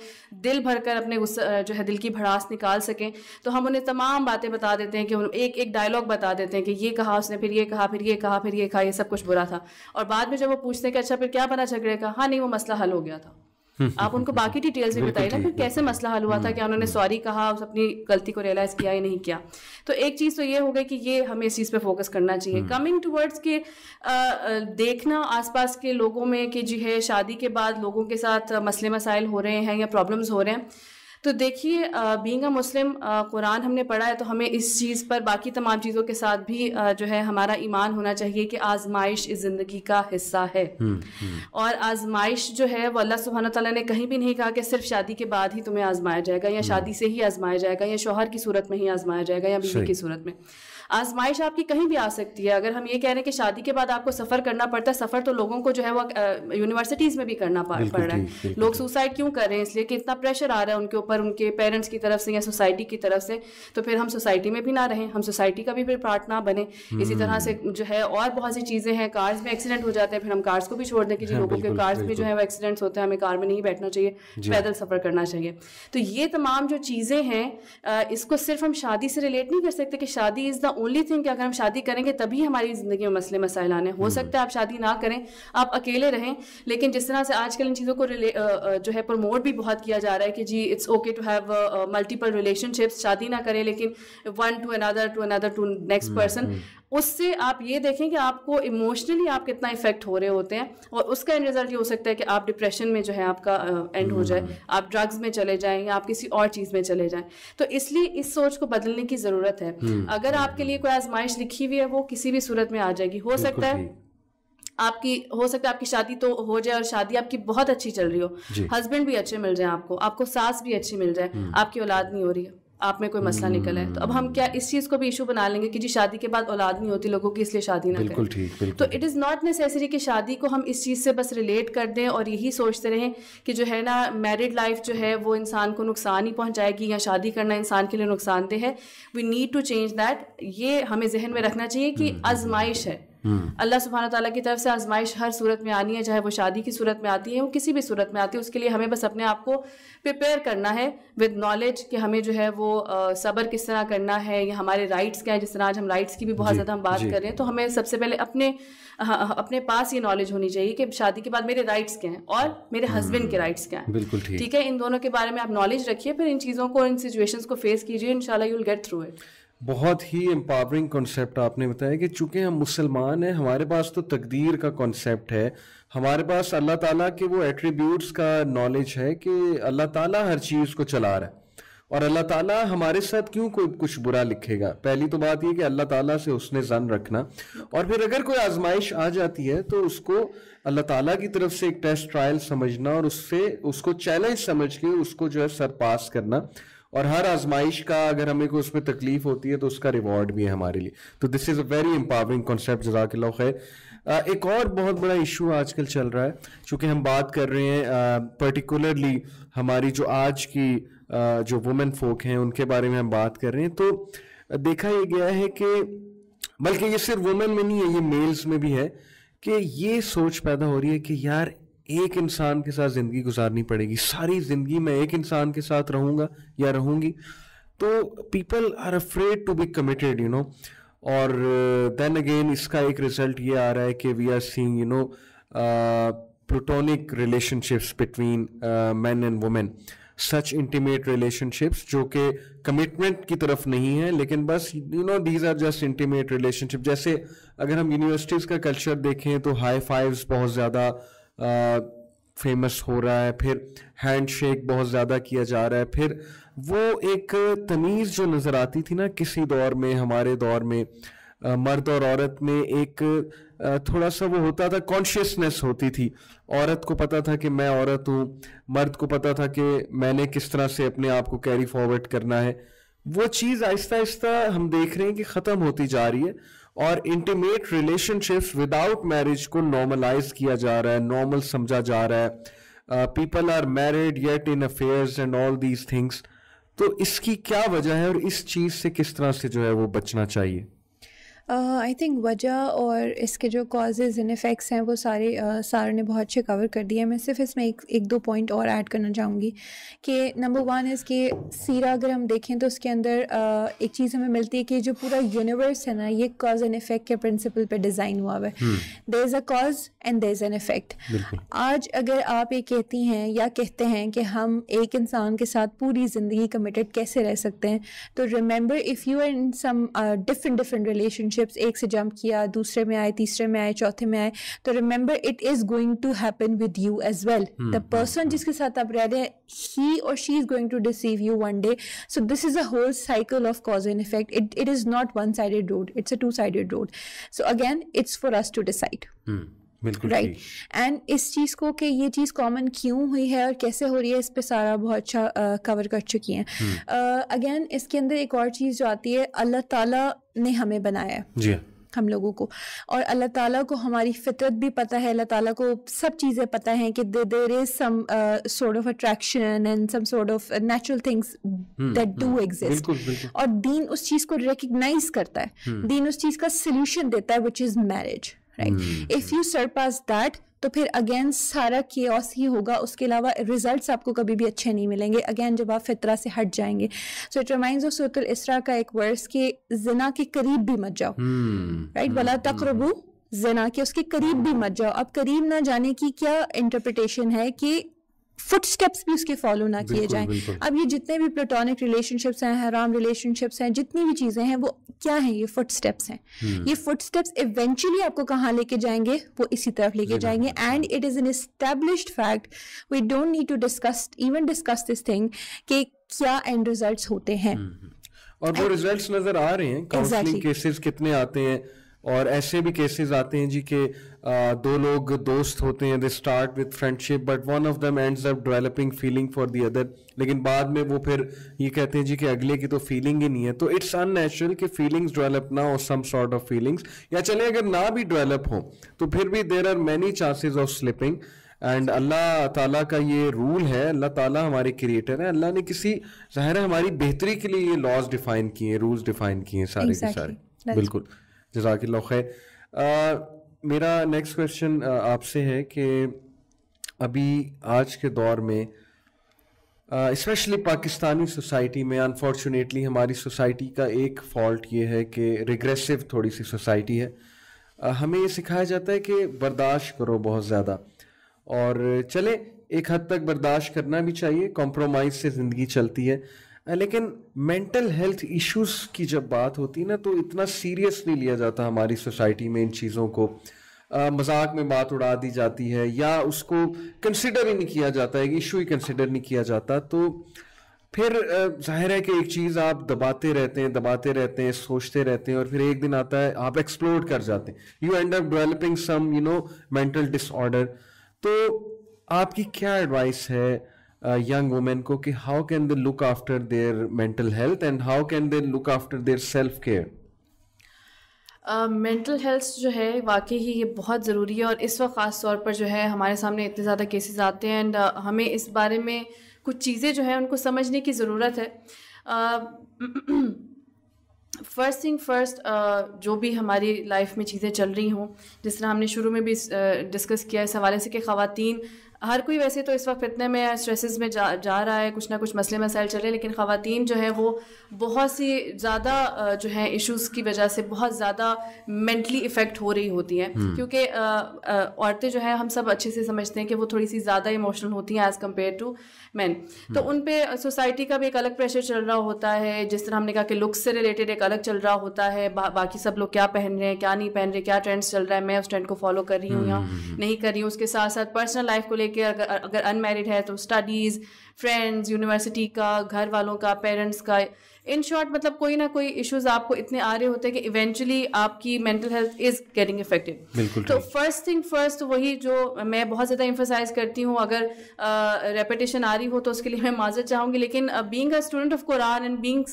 दिल भर कर अपने उस जो है दिल की भड़ास निकाल सकें तो हम उन्हें तमाम बातें बता देते हैं कि एक एक डायलॉग बता देते हैं कि ये कहा उसने फिर ये कहा फिर ये कहा फिर ये कहा ये सब कुछ बुरा था और बाद में जब वो पूछते हैं कि अच्छा फिर क्या बना झगड़े का हाँ नहीं वो मसला हल हो गया था हम्म, आप हम्म, उनको हम्म, बाकी डिटेल्स भी बताइए ना फिर कैसे मसला हल हुआ था क्या उन्होंने सॉरी कहा अपनी गलती को रियलाइज किया या नहीं किया तो एक चीज तो ये हो गई कि ये हमें इस चीज पे फोकस करना चाहिए कमिंग टूवर्ड्स के देखना आसपास के लोगों में कि जी है शादी के बाद लोगों के साथ मसले मसाइल हो रहे हैं या प्रॉब्लम्स हो रहे हैं तो देखिए बींग अ मुस्लिम कुरान हमने पढ़ा है तो हमें इस चीज़ पर बाकी तमाम चीज़ों के साथ भी आ, जो है हमारा ईमान होना चाहिए कि आजमाइश इस ज़िंदगी का हिस्सा है हुँ, हम्म, हुँ. हम्म। और आजमाइश जो है वो अल्लाह सुबहाना तला ने कहीं भी नहीं कहा कि सिर्फ शादी के बाद ही तुम्हें आजमाया जाएगा या हम्म। शादी से ही आजमाया जाएगा या शोहर की सूरत में ही आजमाया जाएगा या बीवी की सूरत में आजमाइश आपकी कहीं भी आ सकती है अगर हम ये कह रहे हैं कि शादी के बाद आपको सफ़र करना पड़ता है सफ़र तो लोगों को जो है वो यूनिवर्सिटीज़ में भी करना पड़ रहा है लोग सुसाइड क्यों कर रहे हैं इसलिए कि इतना प्रेशर आ रहा है उनके ऊपर उनके पेरेंट्स की तरफ से या सोसाइटी की तरफ से तो फिर हम सोसाइटी में भी ना रहें हम सोसाइटी का भी फिर पार्ट ना बने इसी हम्म। तरह से जो है और बहुत सी चीज़ें हैं कार्स में एक्सीडेंट हो जाते हैं फिर हम कार्स को भी छोड़ दें कि जी हाँ, लोगों के कार्स में जो है वो एक्सीडेंट्स होते हैं हमें कार में नहीं बैठना चाहिए पैदल सफ़र करना चाहिए तो ये तमाम जो चीज़ें हैं इसको सिर्फ हम शादी से रिलेट नहीं कर सकते कि शादी इज़ द ओनली थिंग कि अगर हम शादी करेंगे तभी हमारी ज़िंदगी में मसले मसाइल आने हो हम्म। सकता है आप शादी ना करें आप अकेले रहें लेकिन जिस तरह से आजकल इन चीज़ों को जो है प्रमोट भी बहुत किया जा रहा है कि जी it's okay to have multiple relationships शादी ना करें लेकिन one to another to another to next person उससे आप ये देखें कि आपको इमोशनली आप कितना इफेक्ट हो रहे होते हैं और उसका एंड रिजल्ट ये हो सकता है कि आप डिप्रेशन में जो है आपका एंड हो जाए हम्म। आप ड्रग्स में चले जाएं या आप किसी और चीज़ में चले जाएं तो इसलिए इस सोच को बदलने की ज़रूरत है हम्म, अगर हम्म, आपके लिए कोई आजमाइश लिखी हुई है वो किसी भी सूरत में आ जाएगी हो सकता है आपकी हो सकता है आपकी शादी तो हो जाए और शादी आपकी बहुत अच्छी चल रही हो हस्बैंड भी अच्छे मिल जाए आपको आपको सास भी अच्छी मिल जाए आपकी औलाद नहीं हो रही है आप में कोई मसला निकला है तो अब हम क्या इस चीज़ को भी इशू बना लेंगे कि जी शादी के बाद औलाद नहीं होती लोगों की इसलिए शादी ना बिल्कुल ठीक तो इट इज़ नॉट नेसेसरी कि शादी को हम इस चीज़ से बस रिलेट कर दें और यही सोचते रहें कि जो है ना मैरिड लाइफ जो है वो इंसान को नुकसान ही पहुँचाएगी या शादी करना इंसान के लिए नुकसानदेह है we need to change that ये हमें जहन में रखना चाहिए कि हम्म, हम्म, हम्म। आजमाइश है हम्म। अल्लाह सुबहाना तला की तरफ से आजमाइश हर सूरत में आनी है चाहे वो शादी की सूरत में आती है वो किसी भी सूरत में आती है उसके लिए हमें बस अपने आप को प्रिपेयर करना है विद नॉलेज कि हमें जो है वो सब्र किस तरह करना है या हमारे राइट्स क्या है जिस तरह आज हम राइट्स की भी बहुत ज़्यादा हम बात कर रहे हैं तो हमें सबसे पहले अपने अपने पास ये नॉलेज होनी चाहिए कि शादी के बाद मेरे राइट्स क्या हैं और मेरे हस्बैंड हम्म। के राइट्स क्या हैं बिल्कुल ठीक है इन दोनों के बारे में आप नॉलेज रखिए फिर इन चीज़ों को इन सिचुएशंस को फेस कीजिए and you will get through it बहुत ही एम्पावरिंग कॉन्सेप्ट आपने बताया कि चूंकि हम मुसलमान हैं हमारे पास तो तकदीर का कॉन्सेप्ट है हमारे पास अल्लाह ताला के वो एट्रीब्यूट्स का नॉलेज है कि अल्लाह ताला हर चीज़ को चला रहा है और अल्लाह ताला हमारे साथ क्यों कोई कुछ बुरा लिखेगा पहली तो बात यह कि अल्लाह ताला से उसने जन रखना और फिर अगर कोई आजमाइश आ जाती है तो उसको अल्लाह ताला की तरफ से एक टेस्ट ट्रायल समझना और उससे उसको चैलेंज समझ के उसको जो है सरपास करना और हर आजमाइश का अगर हमें को उसमें तकलीफ होती है तो उसका रिवॉर्ड भी है हमारे लिए तो this is a very empowering concept जजाकिल्ला खैर एक और बहुत बड़ा इशू आजकल चल रहा है चूंकि हम बात कर रहे हैं पर्टिकुलरली uh, हमारी जो आज की आ, uh, जो वुमेन फोक हैं उनके बारे में हम बात कर रहे हैं तो देखा ये गया है कि बल्कि ये सिर्फ वुमेन में नहीं है ये मेल्स में भी है कि ये सोच पैदा हो रही है कि यार एक इंसान के साथ ज़िंदगी गुजारनी पड़ेगी सारी ज़िंदगी मैं एक इंसान के साथ रहूँगा या रहूँगी तो people are afraid to be committed you know और देन uh, अगेन इसका एक रिजल्ट ये आ रहा है कि we are seeing you know platonic relationships between man and women such intimate relationships जो कि कमिटमेंट की तरफ नहीं है लेकिन बस you know these are just intimate relationship जैसे अगर हम यूनिवर्सिटीज़ का कल्चर देखें तो हाई फाइव्स बहुत ज़्यादा uh, फेमस हो रहा है फिर हैंडशेक बहुत ज़्यादा किया जा रहा है फिर वो एक तमीज़ जो नज़र आती थी ना किसी दौर में हमारे दौर में मर्द और औरत में एक थोड़ा सा वो होता था कॉन्शियसनेस होती थी औरत को पता था कि मैं औरत हूँ मर्द को पता था कि मैंने किस तरह से अपने आप को कैरी फॉरवर्ड करना है वो चीज़ आहिस्ता आहिस्ता हम देख रहे हैं कि ख़त्म होती जा रही है और इंटीमेट रिलेशनशिप्स विदाउट मैरिज को नॉर्मलाइज किया जा रहा है नॉर्मल समझा जा रहा है people are married yet in affairs and all these things तो इसकी क्या वजह है और इस चीज़ से किस तरह से जो है वो बचना चाहिए आई uh, थिंक वजह और इसके जो कॉजेज़ एंड इफ़ेक्ट्स हैं वो सारे uh, सारों ने बहुत अच्छे कवर कर दिए मैं सिर्फ इसमें एक एक दो पॉइंट और ऐड करना चाहूँगी कि नंबर वन इसके सीरा अगर हम देखें तो उसके अंदर uh, एक चीज़ हमें मिलती है कि जो पूरा यूनिवर्स है ना ये कॉज एंड इफ़ेक्ट के प्रिंसिपल पर डिज़ाइन हुआ हुआ है there is a cause and there is an effect आज अगर आप ये कहती हैं या कहते हैं कि हम एक इंसान के साथ पूरी ज़िंदगी कमिटेड कैसे रह सकते हैं तो remember if you are in some different different relationship relationships एक से जंप किया दूसरे में आए तीसरे में आए चौथे में आए तो remember it is going to happen with you as well the person जिसके साथ आप रह रहे हैं ही और she is going to deceive you one day so this is a whole cycle of cause and effect it it is not one sided road it's a two sided road so again it's for us to decide बिल्कुल right and इस चीज़ को कि ये चीज़ common क्यों हुई है और कैसे हो रही है इस पर सारा बहुत अच्छा कवर कर चुकी हैं हम्म। अगेन uh, इसके अंदर एक और चीज़ जो आती है अल्लाह ताला ने हमें बनाया है जी हम लोगों को और अल्लाह ताला को हमारी फितरत भी पता है अल्लाह ताला को सब चीज़ें पता हैं कि there is some of attraction and some sort of natural things that do exist और दीन उस चीज़ को रिकग्नाइज करता है हम्म। दीन उस चीज़ का सोल्यूशन देता है which is marriage right if you surpass that तो फिर अगेन सारा के ही होगा उसके अलावा रिजल्ट आपको कभी भी अच्छे नहीं मिलेंगे अगेन जब आप फितरा से हट जाएंगे सो इट रिमाइंड ऑफ इसरा का एक वर्स कि जिना के करीब भी मत जाओ राइट भला तकरबू जना के उसके करीब भी मत जाओ अब करीब ना जाने की क्या इंटरप्रिटेशन है कि फुटस्टेप्स भी उसके फॉलो ना किए जाएं अब ये जितने भी प्लेटोनिक रिलेशनशिप्स हैं हराम रिलेशनशिप्स हैं जितनी भी चीज़ें हैं वो क्या हैं ये फुटस्टेप्स हैं हम्म। ये फुटस्टेप्स इवेंचुअली आपको कहाँ लेके जाएंगे वो इसी तरफ लेके जाएंगे and it is an established fact we don't need to discuss even discuss this thing कि क्या एंड रिजल्ट होते हैं हम्म, हम्म। और वो रिजल्ट नज़र आ रहे हैं exactly. केसेस कितने आते हैं और ऐसे भी केसेस आते हैं जी के आ, दो लोग दोस्त होते हैं they start with friendship but one of them ends up developing feeling for the other लेकिन बाद में वो फिर ये कहते हैं जी कि अगले की तो फीलिंग ही नहीं है तो इट्स अननेचुरल कि फीलिंग्स डेवलप ना हो सम सॉर्ट ऑफ फीलिंग्स या चले अगर ना भी डेवलप हो तो फिर भी there are many chances of slipping and अल्लाह ताला का ये रूल है अल्लाह ताला हमारे क्रिएटर है अल्लाह ने किसी ज़ाहिर हमारी बेहतरी के लिए ये लॉज डिफाइन किए रूल्स डिफाइन किए सारे exactly. के सारे That's बिल्कुल जजाकिल्ला खैर मेरा नेक्स्ट क्वेश्चन आपसे है कि अभी आज के दौर में स्पेशली पाकिस्तानी सोसाइटी में अनफॉर्चुनेटली हमारी सोसाइटी का एक फॉल्ट ये है कि रिग्रेसिव थोड़ी सी सोसाइटी है uh, हमें ये सिखाया जाता है कि बर्दाश्त करो बहुत ज़्यादा और चले एक हद तक बर्दाश्त करना भी चाहिए कॉम्प्रोमाइज़ से ज़िंदगी चलती है लेकिन मेंटल हेल्थ इश्यूज की जब बात होती ना तो इतना सीरियस नहीं लिया जाता हमारी सोसाइटी में इन चीज़ों को मजाक में बात उड़ा दी जाती है या उसको कंसिडर ही नहीं किया जाता है इशू ही कंसिडर नहीं किया जाता तो फिर जाहिर है कि एक चीज़ आप दबाते रहते हैं दबाते रहते हैं सोचते रहते हैं और फिर एक दिन आता है आप एक्सप्लोर कर जाते हैं you end up developing some you know mental disorder तो आपकी क्या एडवाइस है यंग वुमेन को कि how can they look after their mental health and how can they look after their self care mental health जो है वाकई ही ये बहुत ज़रूरी है और इस वक्त ख़ास तौर पर जो है हमारे सामने इतने ज़्यादा केसेस आते हैं एंड uh, हमें इस बारे में कुछ चीज़ें जो हैं उनको समझने की ज़रूरत है फ़र्स्ट थिंग फ़र्स्ट जो भी हमारी लाइफ में चीज़ें चल रही हों जिस तरह हमने शुरू में भी डिस्कस uh, किया इस हवाले से कि uh, हर कोई वैसे तो इस वक्त फितने में स्ट्रेसेस में जा जा रहा है कुछ ना कुछ मसले मसाइल चल रहे हैं लेकिन ख़वातीन जो है वो बहुत सी ज़्यादा जो है इश्यूज़ की वजह से बहुत ज़्यादा मेंटली इफ़ेक्ट हो रही होती हैं हम्म। क्योंकि औरतें जो हैं हम सब अच्छे से समझते हैं कि वो थोड़ी सी ज़्यादा इमोशनल होती हैं एज़ कम्पेयर टू मैन तो हम्म। उन पर सोसाइटी का भी एक अलग प्रेशर चल रहा होता है जिस तरह हमने कहा कि लुक्स से रिलेटेड एक अलग चल रहा होता है बा, बाकी सब लोग क्या पहन रहे हैं क्या नहीं पहन रहे क्या ट्रेंड्स चल रहा है मैं उस ट्रेंड को फॉलो कर रही हूँ हम्म, या नहीं कर रही हूँ उसके साथ साथ पर्सनल लाइफ को लेकर लेके अगर अगर अनमेरिड है तो स्टडीज़ फ्रेंड्स यूनिवर्सिटी का घर वालों का पेरेंट्स का इन शॉर्ट मतलब कोई ना कोई इश्यूज आपको इतने आ रहे होते हैं कि इवेंचुअली आपकी mental health is getting affected तो फर्स्ट थिंग फर्स्ट वही जो मैं बहुत ज़्यादा इंफोसाइज करती हूँ अगर रेपिटेशन uh, आ रही हो तो उसके लिए मैं माजर चाहूँगी लेकिन being a student of Quran and being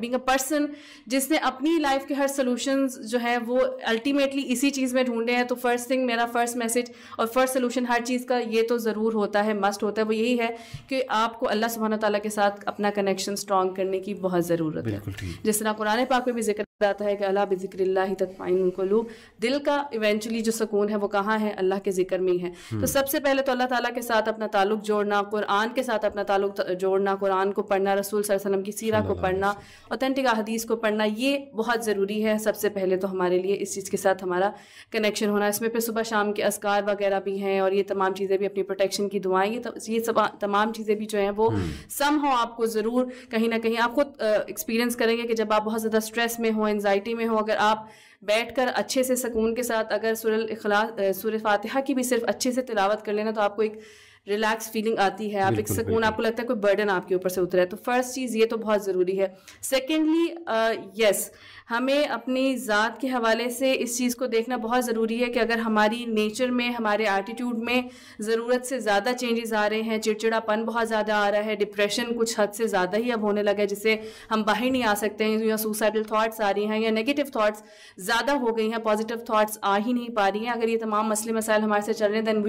being a person जिसने अपनी लाइफ के हर सोल्यूशन जो है वो अल्टीमेटली इसी चीज़ में ढूंढे हैं तो फर्स्ट थिंग मेरा फर्स्ट मैसेज और फर्स्ट सोल्यूशन हर चीज़ का ये तो ज़रूर होता है मस्ट होता है वो यही है कि आपको अल्लाह सुबहाना तला के साथ अपना कनेक्शन स्ट्रॉन्ग करने की बहुत ज़रूरत ज़रूरत है जिस तरह कुरान पाक में भी जिक्र आता है कि अला बिक्र तत्माइन कलूब दिल का इवेंचुअली जो सुकून है वो कहाँ है अल्लाह के जिक्र में ही है हम्म। तो सबसे पहले तो अल्लाह ताला के साथ अपना ताल्लुक जोड़ना कुरान के साथ अपना ताल्लुक जोड़ना कुरान को पढ़ना रसूल वसल्लम की सीरा को पढ़ना ऑथेंटिक अहदीस को पढ़ना ये बहुत ज़रूरी है सबसे पहले तो हमारे लिए इस चीज़ के साथ हमारा कनेक्शन होना इसमें फिर सुबह शाम के असकार वगैरह भी हैं और ये तमाम चीज़ें भी अपनी प्रोटेक्शन की दुआएँ ये ये सब तमाम चीज़ें भी जो हैं वो सम हम्म। हो आपको ज़रूर कहीं ना कहीं आप खुद एक्सपीरियंस करेंगे कि जब आप बहुत ज़्यादा स्ट्रेस में हों एनजाइटी में हो अगर आप बैठ कर अच्छे से सकून के साथ अगर सुरल अखला सुर फातहा की भी सिर्फ अच्छे से तिलावत कर लेना तो आपको एक रिलैक्स फीलिंग आती है आप एक सुकून आपको लगता है कोई बर्डन आपके ऊपर से उतरा है तो फर्स्ट चीज़ ये तो बहुत ज़रूरी है सेकेंडली यस uh, हमें अपनी ज़ात के हवाले से इस चीज़ को देखना बहुत ज़रूरी है कि अगर हमारी नेचर में हमारे एटीट्यूड में ज़रूरत से ज़्यादा चेंजेस आ रहे हैं चिड़चिड़ापन बहुत ज़्यादा आ रहा है डिप्रेशन कुछ हद से ज़्यादा ही अब होने लगा है जिससे हम बाहर नहीं आ सकते हैं या सुसाइडल थाट्स आ रही हैं या नेगेटिव थाट्स ज़्यादा हो गई हैं पॉजिटिव थाट्स आ ही नहीं पा रही हैं अगर ये तमाम मसले मसाइल हमारे से चल रहे हैं then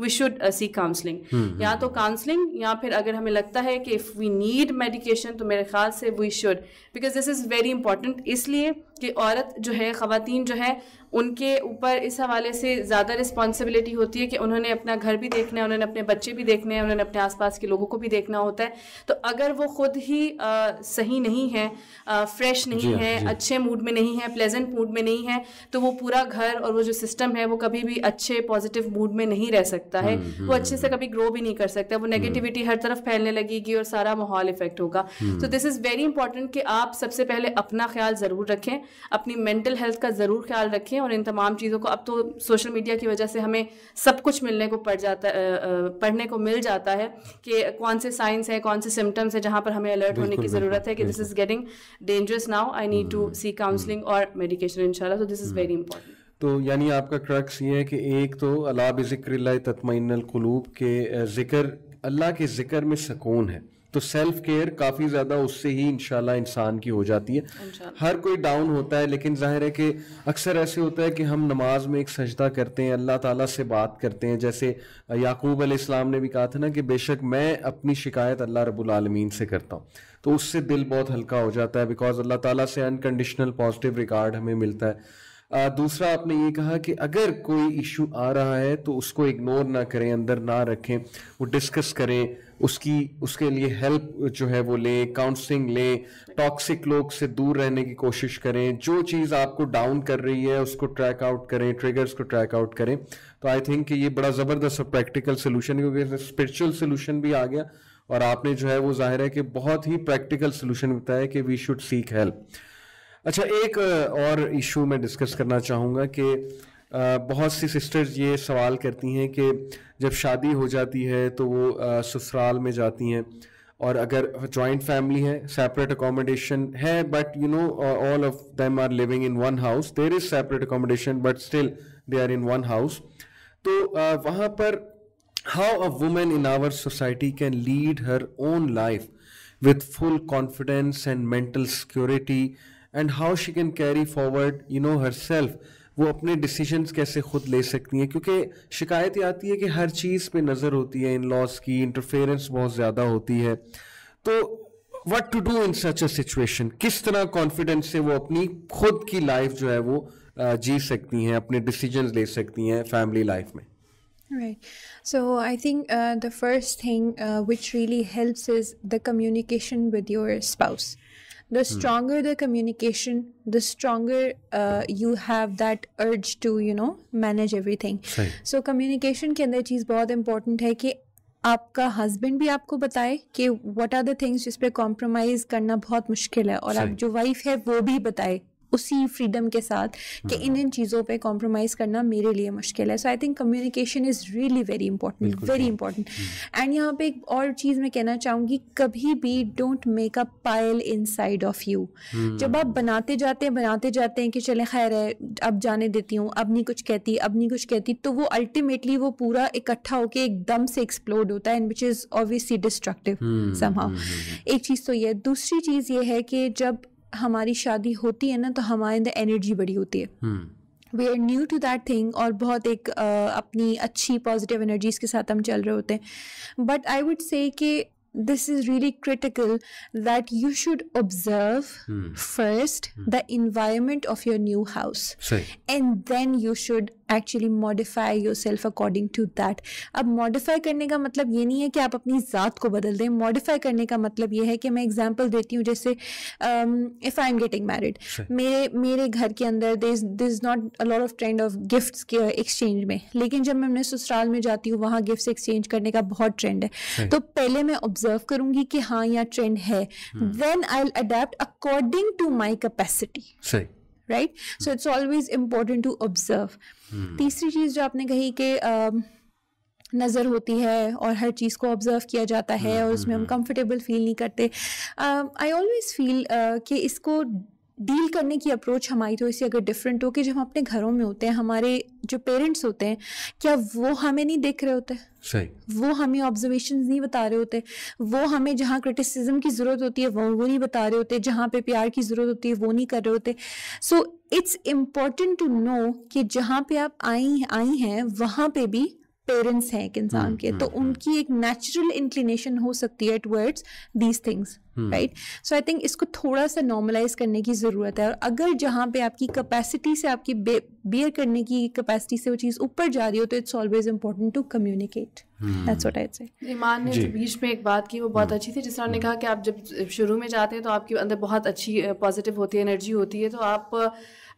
we should see come counselling hmm, hmm, या hmm. तो काउंसलिंग या फिर अगर हमें लगता है कि इफ़ वी नीड मेडिकेशन तो मेरे ख्याल से we should because this is very important इसलिए कि औरत जो है खातन जो है उनके ऊपर इस हवाले से ज़्यादा रिस्पॉन्सिबिलिटी होती है कि उन्होंने अपना घर भी देखना है उन्होंने अपने बच्चे भी देखने हैं उन्होंने अपने आसपास के लोगों को भी देखना होता है तो अगर वो खुद ही आ, सही नहीं है आ, फ्रेश नहीं हाँ, है हाँ। अच्छे मूड में नहीं है प्लेजेंट मूड में नहीं है तो वो पूरा घर और वो जो सिस्टम है वो कभी भी अच्छे पॉजिटिव मूड में नहीं रह सकता है हम्म, वो हम्म, अच्छे से हम्म। कभी ग्रो भी नहीं कर सकता वो नेगेटिविटी हर तरफ फैलने लगेगी और सारा माहौल इफेक्ट होगा तो दिस इज़ वेरी इंपॉर्टेंट कि आप सबसे पहले अपना ख्याल ज़रूर रखें अपनी मेंटल हेल्थ का ज़रूर ख्याल रखें रखें और इन तमाम चीज़ों को अब तो सोशल मीडिया की वजह से हमें सब कुछ मिलने को पड़ जाता है पढ़ने को मिल जाता है कि कौन से साइंस हैं कौन से सिम्टम्स हैं जहाँ पर हमें अलर्ट होने की ज़रूरत है कि this is getting dangerous now I need to see counselling और मेडिकेशन इन तो दिस इज़ वेरी इंपॉर्टेंट तो यानी आपका क्रक्स ये है कि एक तो अला बिक्र तत्मिनकलूब के ज़िक्र अल्लाह के ज़िक्र में सकून है तो सेल्फ केयर काफ़ी ज़्यादा उससे ही इन इंसान की हो जाती है हर कोई डाउन होता है लेकिन जाहिर है कि अक्सर ऐसे होता है कि हम नमाज में एक सजदा करते हैं अल्लाह ताला से बात करते हैं जैसे याकूब अलैहिस्सलाम ने भी कहा था ना कि बेशक मैं अपनी शिकायत अल्लाह रब्बुल आलमीन से करता हूँ तो उससे दिल बहुत हल्का हो जाता है बिकॉज अल्लाह ताला से अनकंडीशनल पॉजिटिव रिकार्ड हमें मिलता है आ, दूसरा आपने ये कहा कि अगर कोई इशू आ रहा है तो उसको इग्नोर ना करें अंदर ना रखें वो डिस्कस करें उसकी उसके लिए हेल्प जो है वो लें काउंसलिंग लें टॉक्सिक लोग से दूर रहने की कोशिश करें जो चीज़ आपको डाउन कर रही है उसको ट्रैक आउट करें ट्रिगर्स को ट्रैक आउट करें तो आई थिंक ये बड़ा ज़बरदस्त प्रैक्टिकल सोल्यूशन है क्योंकि स्पिरिचुअल सोल्यूशन भी आ गया और आपने जो है वो जाहिर है कि बहुत ही प्रैक्टिकल सोल्यूशन बताया कि वी शुड सीक हेल्प अच्छा एक और इशू मैं डिस्कस करना चाहूँगा कि बहुत सी सिस्टर्स ये सवाल करती हैं कि जब शादी हो जाती है तो वो ससुराल में जाती हैं और अगर जॉइंट फैमिली है सेपरेट अकोमोडेशन है but you know all of them are living in one house there is separate accommodation but still they are in one house तो uh, वहाँ पर how a women in our society can lead her own life full confidence and mental security and how she can carry forward you know her self वो अपने decision कैसे खुद ले सकती हैं क्योंकि शिकायत ये आती है कि हर चीज़ पे नज़र होती है इन लॉस की इंटरफेरेंस बहुत ज़्यादा होती है तो what to do in such a situation किस तरह कॉन्फिडेंस से वो अपनी खुद की लाइफ जो है वो जी सकती हैं अपने डिसीजन ले सकती हैं फैमिली लाइफ में Right. So I think uh, the first thing uh, which really helps is the communication with your spouse. the stronger the communication the stronger uh, you have that urge to you know manage everything so communication के अंदर चीज़ बहुत important है कि आपका husband भी आपको बताए कि व्हाट आर द थिंग्स जिस पे कॉम्प्रोमाइज़ करना बहुत मुश्किल है और आप जो वाइफ है वो भी बताए उसी फ्रीडम के साथ कि हाँ। इन इन चीज़ों पे कॉम्प्रोमाइज़ करना मेरे लिए मुश्किल है so I think communication is really very important very important and यहाँ पे एक और चीज़ मैं कहना चाहूँगी कभी भी don't make a pile inside of you जब आप बनाते जाते हैं बनाते जाते हैं कि चले खैर है अब जाने देती हूँ अब नहीं कुछ कहती अब नहीं कुछ कहती तो वो अल्टीमेटली वो पूरा इकट्ठा होकर एकदम से एक्सप्लोड होता है and which is obviously destructive somehow एक चीज़ तो ये दूसरी चीज़ ये है कि जब हमारी शादी होती है ना तो हमारे अंदर एनर्जी बड़ी होती है we are new to that thing और बहुत एक uh, अपनी अच्छी पॉजिटिव एनर्जीज के साथ हम चल रहे होते हैं बट आई वुड से कि this is really critical that you should observe first the environment of your new house and then you should actually modify your self according to that अब modify करने का मतलब ये नहीं है कि आप अपनी ज़ात को बदल दें मॉडिफाई करने का मतलब ये है कि मैं एग्जाम्पल देती हूँ जैसे if I am getting married मेरे मेरे घर के अंदर there is not a lot of trend of gifts के एक्सचेंज में लेकिन जब मैं अपने ससुराल में जाती हूँ वहाँ गिफ्ट एक्सचेंज करने का बहुत ट्रेंड है तो पहले मैं ऑब्जर्व करूँगी कि हाँ यहाँ ट्रेंड है then I adapt according to my capacity right so it's always important to observe तीसरी चीज जो आपने कही कि नज़र होती है और हर चीज़ को ऑब्ज़र्व किया जाता है hmm, और hmm, उसमें हम कंफर्टेबल hmm. फील नहीं करते आई ऑलवेज फील कि इसको डील करने की अप्रोच हमारी थोड़ी तो सी अगर डिफरेंट हो कि जब हम अपने घरों में होते हैं हमारे जो पेरेंट्स होते हैं क्या वो हमें नहीं देख रहे होते सही वो हमें ऑब्जर्वेशन नहीं बता रहे होते वो हमें जहाँ क्रिटिसिज्म की ज़रूरत होती है वो वो नहीं बता रहे होते जहाँ पे प्यार की ज़रूरत होती है वो नहीं कर रहे होते so it's important to know कि जहाँ पे आप आई आई हैं वहाँ पे भी पेरेंट्स हैं एक इंसान हम्म, के तो हम्म, उनकी एक नेचुरल इंक्लिनेशन हो सकती है towards these things right so I think इसको थोड़ा सा नॉर्मलाइज करने की ज़रूरत है और अगर जहाँ पे आपकी कैपेसिटी से आपकी बेयर करने की कैपेसिटी से वो चीज़ ऊपर जा रही हो तो it's always important to communicate that's what I say Iman ने बीच में एक बात की वो बहुत हम्म। अच्छी थी जिस तरह ने कहा कि आप जब शुरू में जाते हैं तो आपके अंदर बहुत अच्छी पॉजिटिव होती है एनर्जी होती है तो आप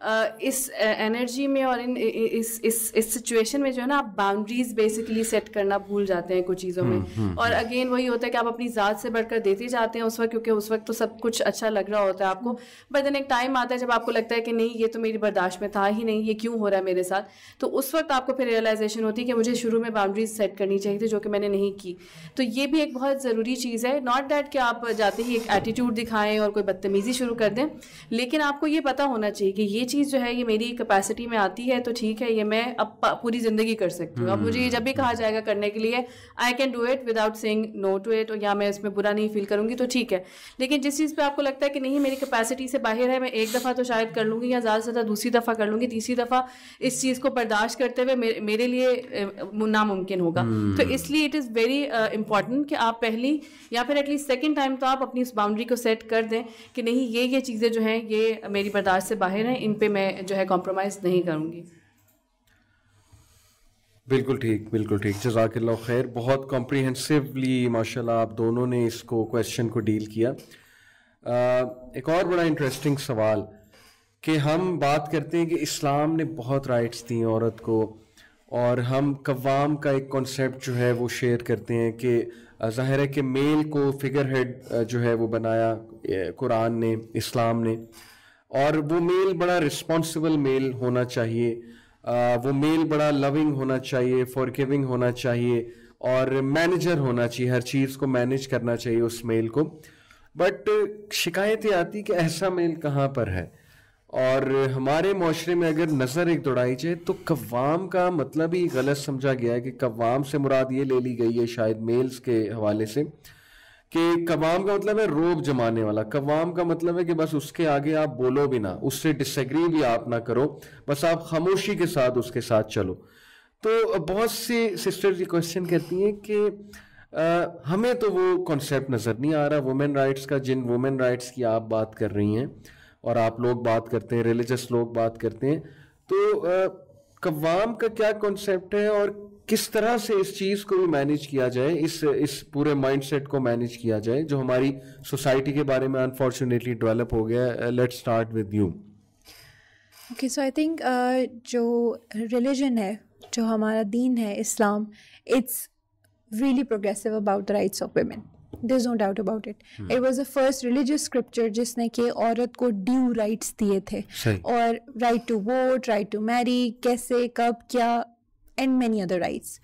इस एनर्जी में और इन इस इस इस सिचुएशन में जो है ना आप बाउंड्रीज बेसिकली सेट करना भूल जाते हैं कुछ चीज़ों में हम्म, हम्म, और अगेन हम्म। वही होता है कि आप अपनी ज़ात से बढ़कर देते जाते हैं उस वक्त क्योंकि उस वक्त तो सब कुछ अच्छा लग रहा होता है आपको बट देन एक टाइम आता है जब आपको लगता है कि नहीं ये तो मेरी बर्दाश्त में था ही नहीं ये क्यों हो रहा है मेरे साथ तो उस वक्त आपको फिर रियलाइजेशन होती है कि मुझे शुरू में बाउंड्रीज सेट करनी चाहिए थी जो कि मैंने नहीं की तो ये भी एक बहुत ज़रूरी चीज़ है नॉट डैट कि आप जाते ही एक एटीट्यूड दिखाएं और कोई बदतमीज़ी शुरू कर दें लेकिन आपको ये पता होना चाहिए कि ये चीज़ जो है ये मेरी कैपेसिटी में आती है तो ठीक है ये मैं अब पूरी ज़िंदगी कर सकती हूँ अब मुझे ये जब भी कहा जाएगा करने के लिए I can do it without saying no to it या मैं इसमें बुरा नहीं फील करूँगी तो ठीक है लेकिन जिस चीज़ पर आपको लगता है कि नहीं मेरी कैपेसिटी से बाहर है मैं एक दफ़ा तो शायद कर लूँगी या ज़्यादा से ज़्यादा दूसरी दफ़ा कर लूँगी तीसरी दफ़ा इस चीज़ को बर्दाश्त करते हुए मेरे लिए नामुमकिन होगा हम्म। तो इसलिए इट इज़ वेरी इंपॉर्टेंट कि आप पहली या फिर एटलीस्ट सेकेंड टाइम तो आप अपनी उस बाउंड्री को सेट कर दें कि नहीं ये ये चीज़ें जो हैं ये मेरी बर्दाश्त से बाहर हैं इन पे मैं जो है कॉम्प्रोमाइज़ नहीं करूँगी बिल्कुल ठीक बिल्कुल ठीक जजाकल्ला खैर बहुत कॉम्प्रीहेंसिवली माशाल्लाह आप दोनों ने इसको क्वेश्चन को डील किया आ, एक और बड़ा इंटरेस्टिंग सवाल कि हम बात करते हैं कि इस्लाम ने बहुत राइट्स दी औरत को और हम कवाम का एक कॉन्सेप्ट जो है वो शेयर करते हैं कि ज़ाहिर है कि मेल को फिगर हेड जो है वो बनाया कुरान ने इस्लाम ने और वो मेल बड़ा रिस्पॉन्सिबल मेल होना चाहिए आ, वो मेल बड़ा लविंग होना चाहिए फॉरगिविंग होना चाहिए और मैनेजर होना चाहिए हर चीज़ को मैनेज करना चाहिए उस मेल को बट शिकायतें आती कि ऐसा मेल कहाँ पर है और हमारे माशरे में अगर नज़र एक दौड़ाई जाए तो कवाम का मतलब ही गलत समझा गया है कि कवाम से मुराद ये ले ली गई है शायद मेल्स के हवाले से कि कवाम का मतलब है रोब जमाने वाला कवाम का मतलब है कि बस उसके आगे आप बोलो भी ना उससे डिसएग्री भी आप ना करो बस आप खामोशी के साथ उसके साथ चलो तो बहुत सी सिस्टर ये क्वेश्चन कहती हैं कि आ, हमें तो वो कॉन्सेप्ट नज़र नहीं आ रहा वुमेन राइट्स का जिन वुमेन राइट्स की आप बात कर रही हैं और आप लोग बात करते हैं रिलीजस लोग बात करते हैं तो आ, कवाम का क्या कॉन्सेप्ट है और किस तरह से इस चीज को भी मैनेज किया जाए इस इस पूरे माइंडसेट को मैनेज किया जाए जो हमारी सोसाइटी के बारे में अनफॉर्चुनेटली डेवलप हो गया let start with you okay so I think जो रिलीजन है जो हमारा दीन है Islam it's really progressive about the rights of women this no doubt about it it was the first religious scripture जिसने कि औरत को ड्यू राइट्स दिए थे और right to vote right to marry कैसे कब क्या and many other rights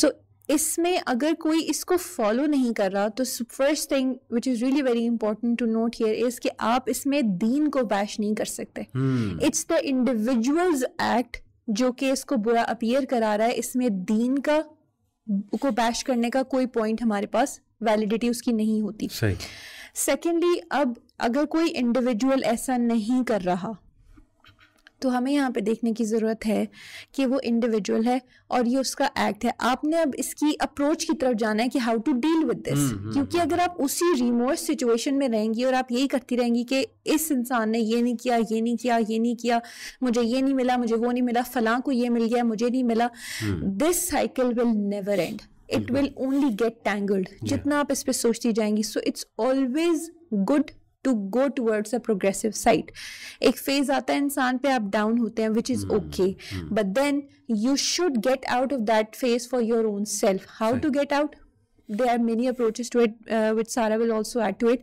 so इसमें अगर कोई इसको फॉलो नहीं कर रहा तो first thing which is really very important to note here is कि आप इसमें दीन को बैश नहीं कर सकते इट्स द इंडिविजुअल्स एक्ट जो कि इसको बुरा अपियर करा रहा है इसमें दीन का को बैश करने का कोई पॉइंट हमारे पास वैलिडिटी उसकी नहीं होती सेकेंडली अब अगर कोई इंडिविजुअल ऐसा नहीं कर रहा तो हमें यहाँ पे देखने की ज़रूरत है कि वो इंडिविजुअल है और ये उसका एक्ट है आपने अब इसकी अप्रोच की तरफ जाना है कि how to deal with this क्योंकि हम्म, अगर हम्म। आप उसी रिमोर्स सिचुएशन में रहेंगी और आप यही करती रहेंगी कि इस इंसान ने ये नहीं किया ये नहीं किया ये नहीं किया मुझे ये नहीं मिला मुझे वो नहीं मिला फलां को ये मिल गया मुझे नहीं मिला this cycle will never end it will only get tangled जितना आप इस पर सोचती जाएंगी so it's always good to go towards a progressive side एक फेज आता है इंसान पे आप डाउन होते हैं which is okay but then you should get out of that phase for your own self how to get out there are many approaches to it which Sara will also add to it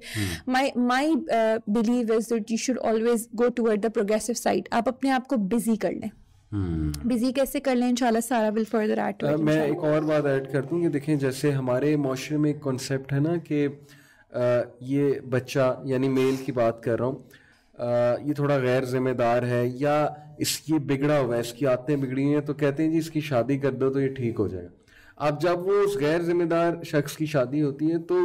my my belief is uh, you should always go toward the progressive side आप अपने आप को busy कर लें busy hmm. कैसे कर लें इंशाल्लाह सारा विल फर्दर ऐड मैं एक और बात ऐड कर दूं कि देखें जैसे हमारे माशरे में एक कॉन्सेप्ट है ना कि ये बच्चा यानी मेल की बात कर रहा हूँ ये थोड़ा गैर जिम्मेदार है या इसकी बिगड़ा हुआ है इसकी आदतें बिगड़ी हैं तो कहते हैं जी इसकी शादी कर दो तो ये ठीक हो जाएगा अब जब वो उस गैर जिम्मेदार शख्स की शादी होती है तो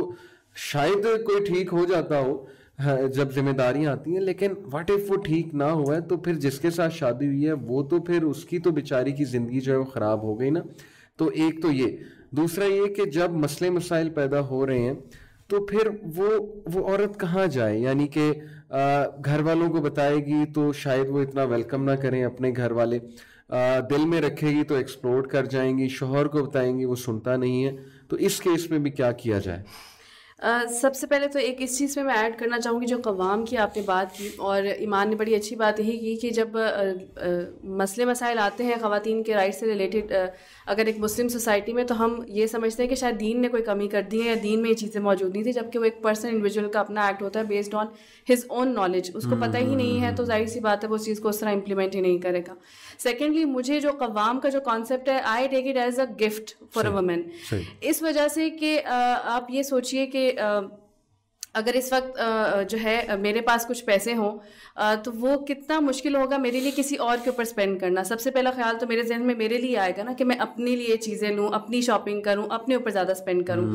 शायद कोई ठीक हो जाता हो जब जिम्मेदारियां आती हैं लेकिन व्हाट इफ़ वो ठीक ना हुआ है तो फिर जिसके साथ शादी हुई है वो तो फिर उसकी तो बेचारी की ज़िंदगी जो है वो ख़राब हो गई ना तो एक तो ये दूसरा ये कि जब मसले मसाइल पैदा हो रहे हैं तो फिर वो वो औरत कहाँ जाए यानी कि घर वालों को बताएगी तो शायद वो इतना वेलकम ना करें अपने घर वाले आ, दिल में रखेगी तो एक्सप्लोर कर जाएंगी शोहर को बताएंगी वो सुनता नहीं है तो इस केस में भी क्या किया जाए Uh, सबसे पहले तो एक इस चीज़ में मैं ऐड करना चाहूँगी जो कवाम की आपने बात की और ईमान ने बड़ी अच्छी बात यही की कि जब आ, आ, मसले मसाइल आते हैं ख़वान के राइट से रिलेटेड अगर एक मुस्लिम सोसाइटी में तो हम ये समझते हैं कि शायद दीन ने कोई कमी कर दी है या दीन में ये चीज़ें मौजूद नहीं थी जबकि वो एक पर्सन इंडिविजुअल का अपना एक्ट होता है based on his own knowledge उसको पता ही नहीं है तो जाहिर सी बात है वो उस चीज़ को उस तरह इम्प्लीमेंट ही नहीं करेगा सेकेंडली मुझे जो कवाम का जो कॉन्सेप्ट है I take it as a gift for a women इस वजह से कि आप ये सोचिए कि अगर इस वक्त जो है मेरे पास कुछ पैसे हों तो वो कितना मुश्किल होगा मेरे लिए किसी और के ऊपर स्पेंड करना सबसे पहला ख्याल तो मेरे जहन में मेरे लिए आएगा ना कि मैं अपने लिए चीज़ें लूँ अपनी शॉपिंग करूँ अपने ऊपर ज़्यादा स्पेंड करूँ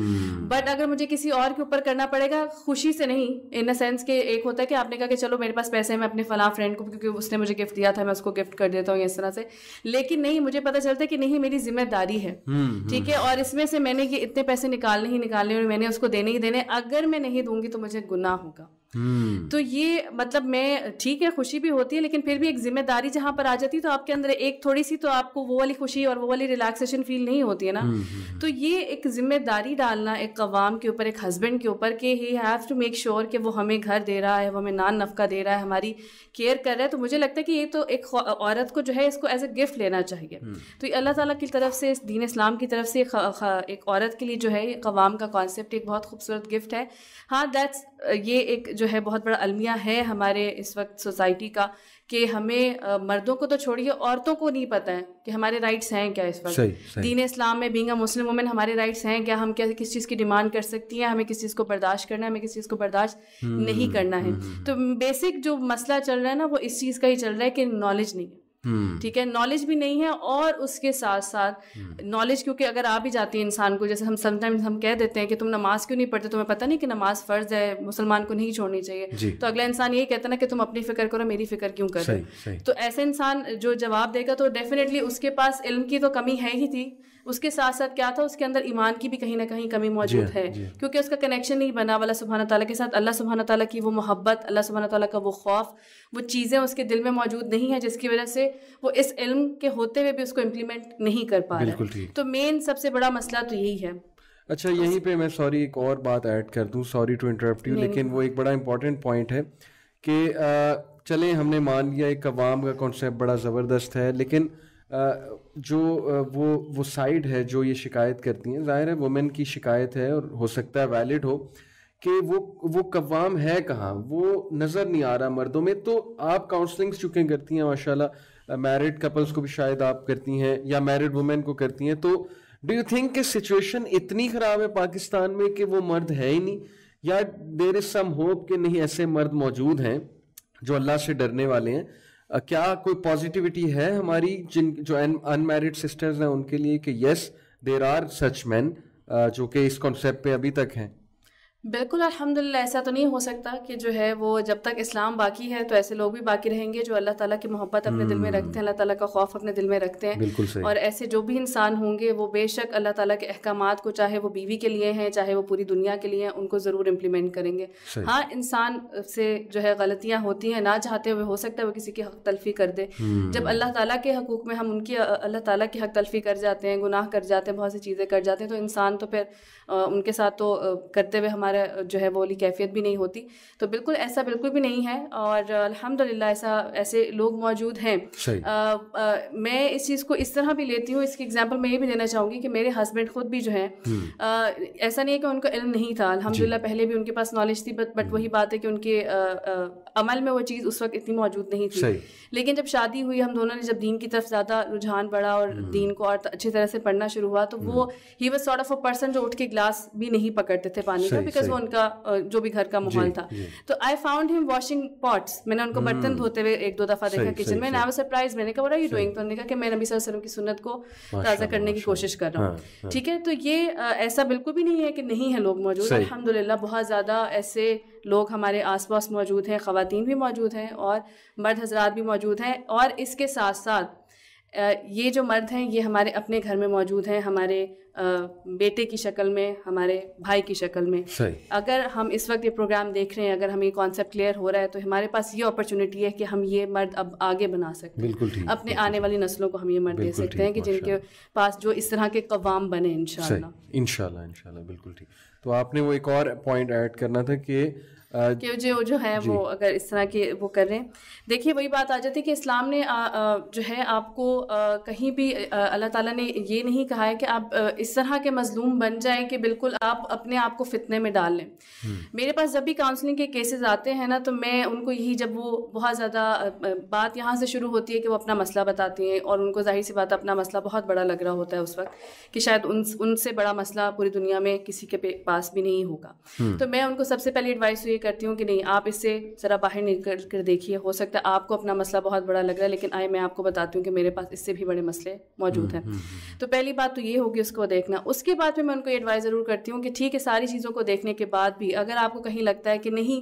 बट अगर मुझे किसी और के ऊपर करना पड़ेगा खुशी से नहीं इन द सेंस के एक होता है कि आपने कहा कि चलो मेरे पास पैसे हैं मैं अपने फला फ्रेंड को क्योंकि उसने मुझे गिफ्ट दिया था मैं उसको गिफ्ट कर देता हूँ इस तरह से लेकिन नहीं मुझे पता चलता कि नहीं मेरी जिम्मेदारी है हम्म, हम्म। ठीक है और इसमें से मैंने ये इतने पैसे निकालने ही निकालने और मैंने उसको देने ही देने अगर मैं नहीं दूंगी करूंगी तो मुझे गुनाह होगा हम्म। तो ये मतलब मैं ठीक है खुशी भी होती है लेकिन फिर भी एक जिम्मेदारी जहां पर आ जाती है तो आपके अंदर एक थोड़ी सी तो आपको वो वाली खुशी और वो वाली रिलैक्सेशन फील नहीं होती है ना हम्म, हम्म, तो ये एक जिम्मेदारी डालना एक कवाम के ऊपर एक हस्बैंड के ऊपर कि he have to make sure कि वो हमें घर दे रहा है वो हमें नान नफका दे रहा है हमारी केयर कर रहा है तो मुझे लगता है कि ये तो एक औरत को जो है इसको एज ए गिफ्ट लेना चाहिए तो ये अल्लाह ताला की तरफ से दीन इस्लाम की तरफ से एक औरत के लिए जो है कवाम का कॉन्सेप्ट एक बहुत खूबसूरत गिफ्ट है हाँ दैट्स ये एक जो है बहुत बड़ा अलमिया है हमारे इस वक्त सोसाइटी का कि हमें मर्दों को तो छोड़िए औरतों को नहीं पता है कि हमारे राइट्स हैं क्या इस वक्त दीन इस्लाम में बींगा मुस्लिम वुमेन हमारे राइट्स हैं क्या हम क्या किस चीज़ की डिमांड कर सकती हैं हमें किस चीज़ को बर्दाश्त करना है हमें किस चीज़ को बर्दाश्त हम्म, नहीं करना है हम्म, हम्म, तो बेसिक जो मसला चल रहा है ना वो इस चीज़ का ही चल रहा है कि नॉलेज नहीं है हम्म। ठीक है नॉलेज भी नहीं है और उसके साथ साथ नॉलेज हम्म। क्योंकि अगर आ भी जाती है इंसान को जैसे हम समटाइम्स हम कह देते हैं कि तुम नमाज क्यों नहीं पढ़ते तुम्हें पता नहीं कि नमाज फ़र्ज है मुसलमान को नहीं छोड़नी चाहिए तो अगला इंसान ये कहता ना कि तुम अपनी फिक्र करो मेरी फिक्र क्यों करो तो ऐसे इंसान जो जवाब देगा तो डेफिनेटली उसके पास इल्म की तो कमी है ही थी उसके साथ साथ क्या था उसके अंदर ईमान की भी कहीं ना कहीं कमी मौजूद है क्योंकि उसका कनेक्शन नहीं बना वाला सुबह तला के साथ अल्लाह सुबहाना तला की वो मोहब्बत अल्लाह सुबहाना तला का वो खौफ वो चीज़ें उसके दिल में मौजूद नहीं है जिसकी वजह से वो इस इल्म के होते हुए भी उसको इम्प्लीमेंट नहीं कर पा तो मेन सबसे बड़ा मसला तो यही है अच्छा यहीं पे मैं सॉरी एक और बात ऐड कर दूं सॉरी टू इंटरप्ट यू लेकिन वो एक बड़ा इंपॉर्टेंट पॉइंट है कि चलें हमने मान लिया एक अवाम का कॉन्सेप्ट बड़ा ज़बरदस्त है लेकिन जो वो वो साइड है जो ये शिकायत करती हैं ज़ाहिर है वुमेन की शिकायत है और हो सकता है वैलिड हो कि वो वो कवाम है कहाँ वो नज़र नहीं आ रहा मर्दों में तो आप काउंसलिंग्स चुके करती हैं माशाल्लाह मैरिड कपल्स को भी शायद आप करती हैं या मैरिड वुमेन को करती हैं तो डू यू थिंक कि सिचुएशन इतनी ख़राब है पाकिस्तान में कि वो मर्द है ही नहीं या देर इज़ सम होप कि नहीं ऐसे मर्द मौजूद हैं जो अल्लाह से डरने वाले हैं क्या कोई पॉजिटिविटी है हमारी जिन जो अनमेरिड सिस्टर्स हैं उनके लिए कि yes there are such man जो कि इस कॉन्सेप्ट पे अभी तक हैं बिल्कुल अल्हम्दुलिल्लाह ऐसा तो नहीं हो सकता कि जो है वो जब तक इस्लाम बाकी है तो ऐसे लोग भी बाकी रहेंगे जो अल्लाह ताला की मोहब्बत अपने दिल में रखते हैं अल्लाह ताला का खौफ अपने दिल में रखते हैं और ऐसे जो भी इंसान होंगे वो बेशक अल्लाह ताला के अहकाम को चाहे वो बीवी के लिए हैं चाहे वो पूरी दुनिया के लिए हैं उनको ज़रूर इम्प्लीमेंट करेंगे हाँ इंसान से जो है गलतियाँ होती हैं ना चाहते हुए हो सकता है वो किसी की हक तलफी कर दे हम्म। जब अल्लाह ताला के हकूक में हम उनकी अल्लाह ताला की हक तलफी कर जाते हैं गुनाह कर जाते हैं बहुत सी चीज़ें कर जाते हैं तो इंसान तो फिर उनके साथ तो करते हुए हमारा जो है वो वाली कैफियत भी नहीं होती तो बिल्कुल ऐसा बिल्कुल भी नहीं है और अल्हम्दुलिल्लाह ऐसा ऐसे लोग मौजूद हैं मैं इस चीज़ को इस तरह भी लेती हूँ इसकी एग्जाम्पल मैं ये भी देना चाहूँगी कि मेरे हस्बैंड खुद भी जो है हम्म। ऐसा नहीं है कि उनका इल्म नहीं था अलहमदिल्ला पहले भी उनके पास नॉलेज थी बट बट हम्म। वही बात है कि उनके अमल में वो चीज़ उस वक्त इतनी मौजूद नहीं थी लेकिन जब शादी हुई हम दोनों ने जब दीन की तरफ ज़्यादा रुझान बढ़ा और हम्म। दीन को और अच्छी तरह से पढ़ना शुरू हुआ तो वो he was sort of a person जो उठ के ग्लास भी नहीं पकड़ते थे पानी का बिकॉज वो उनका जो भी घर का माहौल था तो I found him washing pots मैंने उनको हम्म। बर्तन धोते हुए एक दो दफ़ा देखा किचन में नाव सरप्राइज मैंने कहा यू डूइंग तो उन्होंने कहा कि मैं नबी वसल्लम की सुनत को ताज़ा करने की कोशिश कर रहा हूँ हाँ, हाँ। ठीक है तो ये ऐसा बिल्कुल भी नहीं है कि नहीं है लोग मौजूद अलहमदिल्ला बहुत ज़्यादा ऐसे लोग हमारे आसपास मौजूद हैं ख़वान भी मौजूद हैं और मर्द हजरात भी मौजूद हैं और इसके साथ साथ ये जो मर्द हैं ये हमारे अपने घर में मौजूद हैं हमारे बेटे की शक्ल में हमारे भाई की शक्ल में अगर हम इस वक्त ये प्रोग्राम देख रहे हैं अगर हमें कॉन्सेप्ट क्लियर हो रहा है तो हमारे पास ये अपॉर्चुनिटी है कि हम ये मर्द अब आगे बना सकते हैं बिल्कुल ठीक अपने आने वाली नस्लों को हम ये मर्द दे सकते हैं कि जिनके पास जो इस तरह के कवाम बने इन इन इनशा बिल्कुल ठीक तो आपने वो एक और पॉइंट ऐड करना था कि कि जो जो है वो अगर इस तरह के वो कर रहे हैं देखिए वही बात आ जाती है कि इस्लाम ने आ, आ, जो है आपको आ, कहीं भी अल्लाह ताला ने ये नहीं कहा है कि आप इस तरह के मजलूम बन जाए कि बिल्कुल आप अपने आप को फितने में डाल लें मेरे पास जब भी काउंसलिंग के केसेस आते हैं ना तो मैं उनको यही जब वो बहुत ज़्यादा बात यहाँ से शुरू होती है कि वो अपना मसला बताती हैं और उनको जाहिर सी बात अपना मसला बहुत बड़ा लग रहा होता है उस वक्त कि शायद उन उनसे बड़ा मसला पूरी दुनिया में किसी के पास भी नहीं होगा तो मैं उनको सबसे पहले एडवाइस हुई ये करती हूँ कि नहीं आप इससे ज़रा बाहर निकल कर देखिए हो सकता है आपको अपना मसला बहुत बड़ा लग रहा है लेकिन आए मैं आपको बताती हूँ कि मेरे पास इससे भी बड़े मसले मौजूद हैं हम्म, हम्म, हम्म। तो पहली बात तो ये होगी उसको देखना उसके बाद में मैं उनको एडवाइस ज़रूर करती हूँ कि ठीक है सारी चीज़ों को देखने के बाद भी अगर आपको कहीं लगता है कि नहीं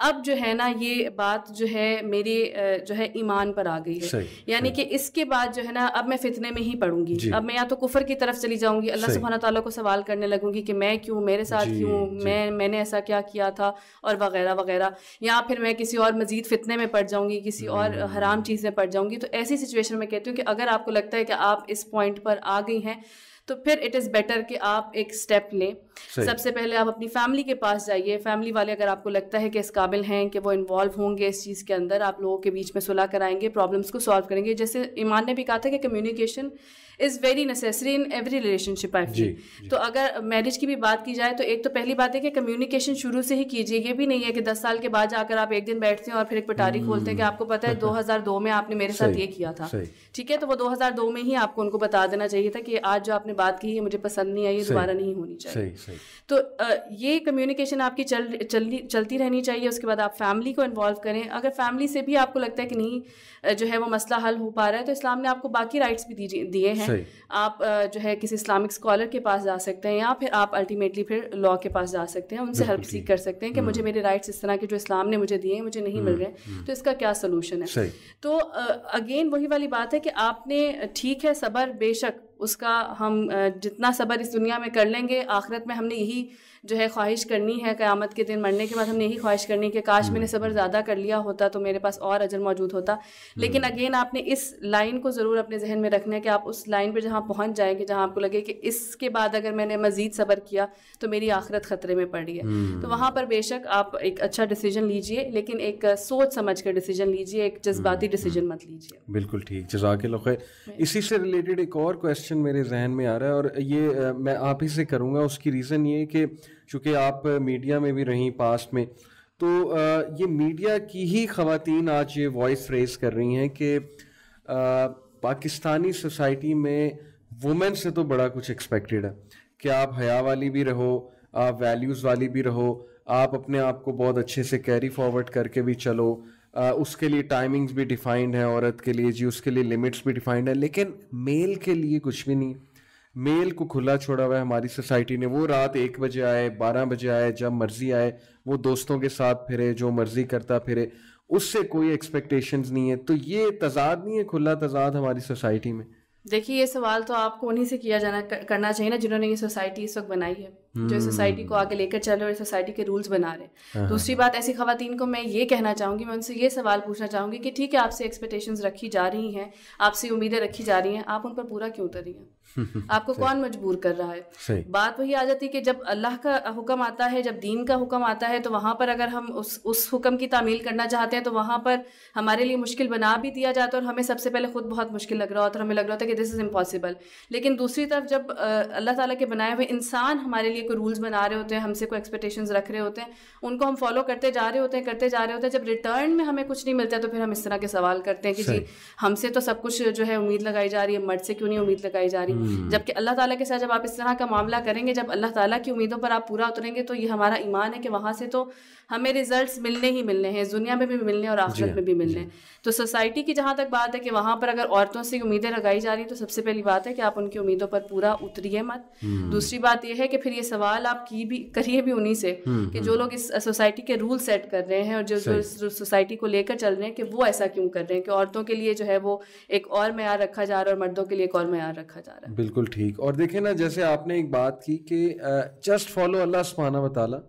अब जो है ना ये बात जो है मेरे जो है ईमान पर आ गई है यानी कि इसके बाद जो है ना अब मैं फितने में ही पढ़ूंगी अब मैं या तो कुफर की तरफ चली जाऊंगी अल्लाह सुबहाना तौला को सवाल करने लगूंगी कि मैं क्यों मेरे साथ क्यों मैं मैंने ऐसा क्या किया था और वगैरह वगैरह या फिर मैं किसी और मजीद फितने में पड़ जाऊंगी किसी और हराम हम्म। चीज़ में पड़ जाऊंगी तो ऐसी सिचुएशन में कहती हूँ कि अगर आपको लगता है कि आप इस पॉइंट पर आ गई हैं तो फिर इट इज़ बेटर कि आप एक स्टेप लें सबसे पहले आप अपनी फैमिली के पास जाइए फैमिली वाले अगर आपको लगता है कि इस काबिल हैं कि वो इन्वॉल्व होंगे इस चीज़ के अंदर आप लोगों के बीच में सुलह कराएंगे प्रॉब्लम्स को सॉल्व करेंगे जैसे ईमान ने भी कहा था कि communication is very necessary in every relationship I feel तो अगर मैरिज की भी बात की जाए तो एक तो पहली बात है कि कम्युनिकेशन शुरू से ही कीजिए ये भी नहीं है कि दस साल के बाद जाकर आप एक दिन बैठते हैं और फिर एक पटारी हम्म। खोलते हैं कि आपको पता है 2002 में आपने मेरे साथ ये किया था ठीक है तो वो 2002 में ही आपको उनको बता देना चाहिए था कि आज जो आपने बात की है मुझे पसंद नहीं आई दोबारा नहीं होनी चाहिए तो ये कम्युनिकेशन आपकी चल चलनी चलती रहनी चाहिए उसके बाद आप फैमिली को इन्वॉल्व करें अगर फैमिली से भी आपको लगता है कि नहीं जो है वो मसला हल हो पा रहा है तो इस्लाम ने आपको बाकी राइट्स भी दिए हैं आप जो है किसी इस्लामिक स्कॉलर के पास जा सकते हैं या फिर आप अल्टीमेटली फिर लॉ के पास जा सकते हैं उनसे हेल्प सीख कर सकते हैं कि मुझे हम्म। मेरे राइट्स इस तरह के जो इस्लाम ने मुझे दिए हैं मुझे नहीं मिल हम्म, रहे हम्म। तो इसका क्या सोलूशन है तो अगेन वही वाली बात है कि आपने ठीक है सबर बेशक उसका हम जितना सबर इस दुनिया में कर लेंगे आखिरत में हमने यही जो है ख्वाहिश करनी है क़्यामत के दिन मरने के बाद हमने यही ख्वाहिश करनी कि काश मैंने हम्म। सब्र ज़्यादा कर लिया होता तो मेरे पास और अजर मौजूद होता हम्म। लेकिन अगेन आपने इस लाइन को ज़रूर अपने जहन में रखना है कि आप उस लाइन पर जहाँ पहुँच जाएंगे जहाँ आपको लगे कि इसके बाद अगर मैंने मज़ीद सब्र किया तो मेरी आखिरत ख़तरे में पड़ी है हम्म। तो वहाँ पर बेशक आप एक अच्छा डिसीजन लीजिए लेकिन एक सोच समझ कर डिसीजन लीजिए एक जज्बाती डिसीजन मत लीजिए बिल्कुल ठीक जजाक इसी से रिलेटेड एक और क्वेश्चन मेरे जहन में आ रहा है और ये मैं आप ही से करूँगा उसकी रीज़न ये कि चूँकि आप मीडिया में भी रहीं पास्ट में तो ये मीडिया की ही खातन आज ये वॉइस रेज कर रही हैं कि पाकिस्तानी सोसाइटी में वुमेन से तो बड़ा कुछ एक्सपेक्टेड है कि आप हया वाली भी रहो आप वैल्यूज़ वाली भी रहो आप अपने आप को बहुत अच्छे से कैरी फॉरवर्ड करके भी चलो आ, उसके लिए टाइमिंग्स भी डिफाइंड हैं औरत के लिए जी उसके लिए लिमिट्स भी डिफाइंड है लेकिन मेल के लिए कुछ भी नहीं मेल को खुला छोड़ा हुआ है हमारी सोसाइटी ने वो रात एक बजे आए बारह बजे आए जब मर्जी आए वो दोस्तों के साथ फिरे जो मर्जी करता फिरे उससे कोई एक्सपेक्टेशंस नहीं है तो ये तजाद नहीं है खुला तजाद हमारी सोसाइटी में देखिए ये सवाल तो आपको उन्हीं से किया जाना करना चाहिए ना जिन्होंने ये सोसाइटी इस वक्त बनाई है जो हम्म। सोसाइटी को आगे लेकर चल रहे और सोसाइटी के रूल्स बना रहे हाँ। दूसरी बात ऐसी खातन को मैं ये कहना चाहूँगी मैं उनसे ये सवाल पूछना चाहूंगी कि ठीक है आपसे एक्सपेक्टेशंस रखी जा रही हैं आपसे उम्मीदें रखी जा रही हैं आप उन पर पूरा क्यों उतर रही हैं आपको कौन मजबूर कर रहा है बात वही आ जाती है कि जब अल्लाह का हुक्म आता है जब दीन का हुक्म आता है तो वहाँ पर अगर हम उस उस हुक्म की तामील करना चाहते हैं तो वहाँ पर हमारे लिए मुश्किल बना भी दिया जाता है और हमें सबसे पहले खुद बहुत मुश्किल लग रहा होता है हमें लग रहा होता है कि दिस इज़ इम्पॉसिबल लेकिन दूसरी तरफ जब अल्लाह ताला के बनाए हुए इंसान हमारे लिए कोई रूल्स बना रहे होते हैं हमसे कोई एक्सपेक्टेशन रख रहे होते हैं उनको हम फॉलो करते जा रहे होते हैं करते जा रहे होते हैं जब रिटर्न में हमें कुछ नहीं मिलता तो फिर हम इस तरह के सवाल करते हैं कि जी हमसे तो सब कुछ जो है उम्मीद लगाई जा रही है मर्द से क्यों नहीं उम्मीद लगाई जा रही हम्म। जबकि अल्लाह ताला के साथ जब आप इस तरह का मामला करेंगे जब अल्लाह ताला की उम्मीदों पर आप पूरा उतरेंगे तो ये हमारा ईमान है कि वहाँ से तो हमें रिजल्ट्स मिलने ही मिलने हैं इस दुनिया में भी मिलने और आखिरत में भी मिलने तो सोसाइटी की जहाँ तक बात है कि वहाँ पर अगर औरतों से उम्मीदें लगाई जा रही तो सबसे पहली बात है कि आप उनकी उम्मीदों पर पूरा उतरिए मत हम्म। दूसरी बात यह है कि फिर ये सवाल आप की भी करिए भी उन्हीं से हम्म, कि हम्म। जो लोग इस सोसाइटी के रूल सेट कर रहे हैं और जो सोसाइटी को लेकर चल रहे हैं कि वो ऐसा क्यों कर रहे हैं कि औरतों के लिए जो है वो एक और मैार रखा जा रहा है और मर्दों के लिए एक और मैार रखा जा रहा है बिल्कुल ठीक और देखे ना जैसे आपने एक बात की कि जस्ट फॉलो अल्लाह सुबहाना वाली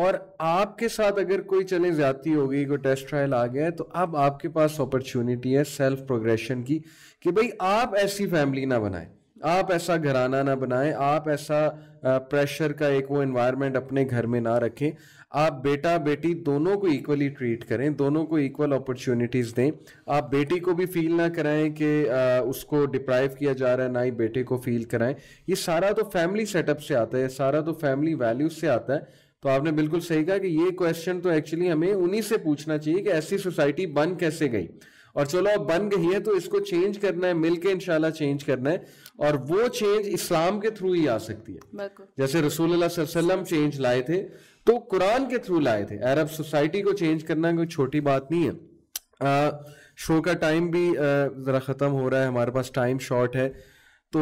और आपके साथ अगर कोई चले जाती होगी कोई टेस्ट ट्रायल आ गया है तो अब आपके पास अपॉर्चुनिटी है सेल्फ प्रोग्रेशन की कि भाई आप ऐसी फैमिली ना बनाएं आप ऐसा घराना ना बनाएं आप ऐसा प्रेशर का एक वो इन्वायरमेंट अपने घर में ना रखें आप बेटा बेटी दोनों को इक्वली ट्रीट करें दोनों को इक्वल अपॉर्चुनिटीज़ दें आप बेटी को भी फील ना कराएं कि उसको डिप्राइव किया जा रहा है ना ही बेटे को फील कराएं ये सारा तो फैमिली सेटअप से आता है सारा तो फैमिली वैल्यूज से आता है तो आपने बिल्कुल सही कहा कि ये क्वेश्चन तो एक्चुअली हमें उन्हीं से पूछना चाहिए कि ऐसी सोसाइटी बन कैसे गई और चलो अब बन गई है तो इसको चेंज करना है मिलके इंशाल्लाह चेंज करना है और वो चेंज इस्लाम के थ्रू ही आ सकती है जैसे रसूल वसल्लम चेंज लाए थे तो कुरान के थ्रू लाए थे अरब सोसाइटी को चेंज करना कोई छोटी बात नहीं है आ, शो का टाइम भी ज़रा ख़त्म हो रहा है हमारे पास टाइम शॉर्ट है तो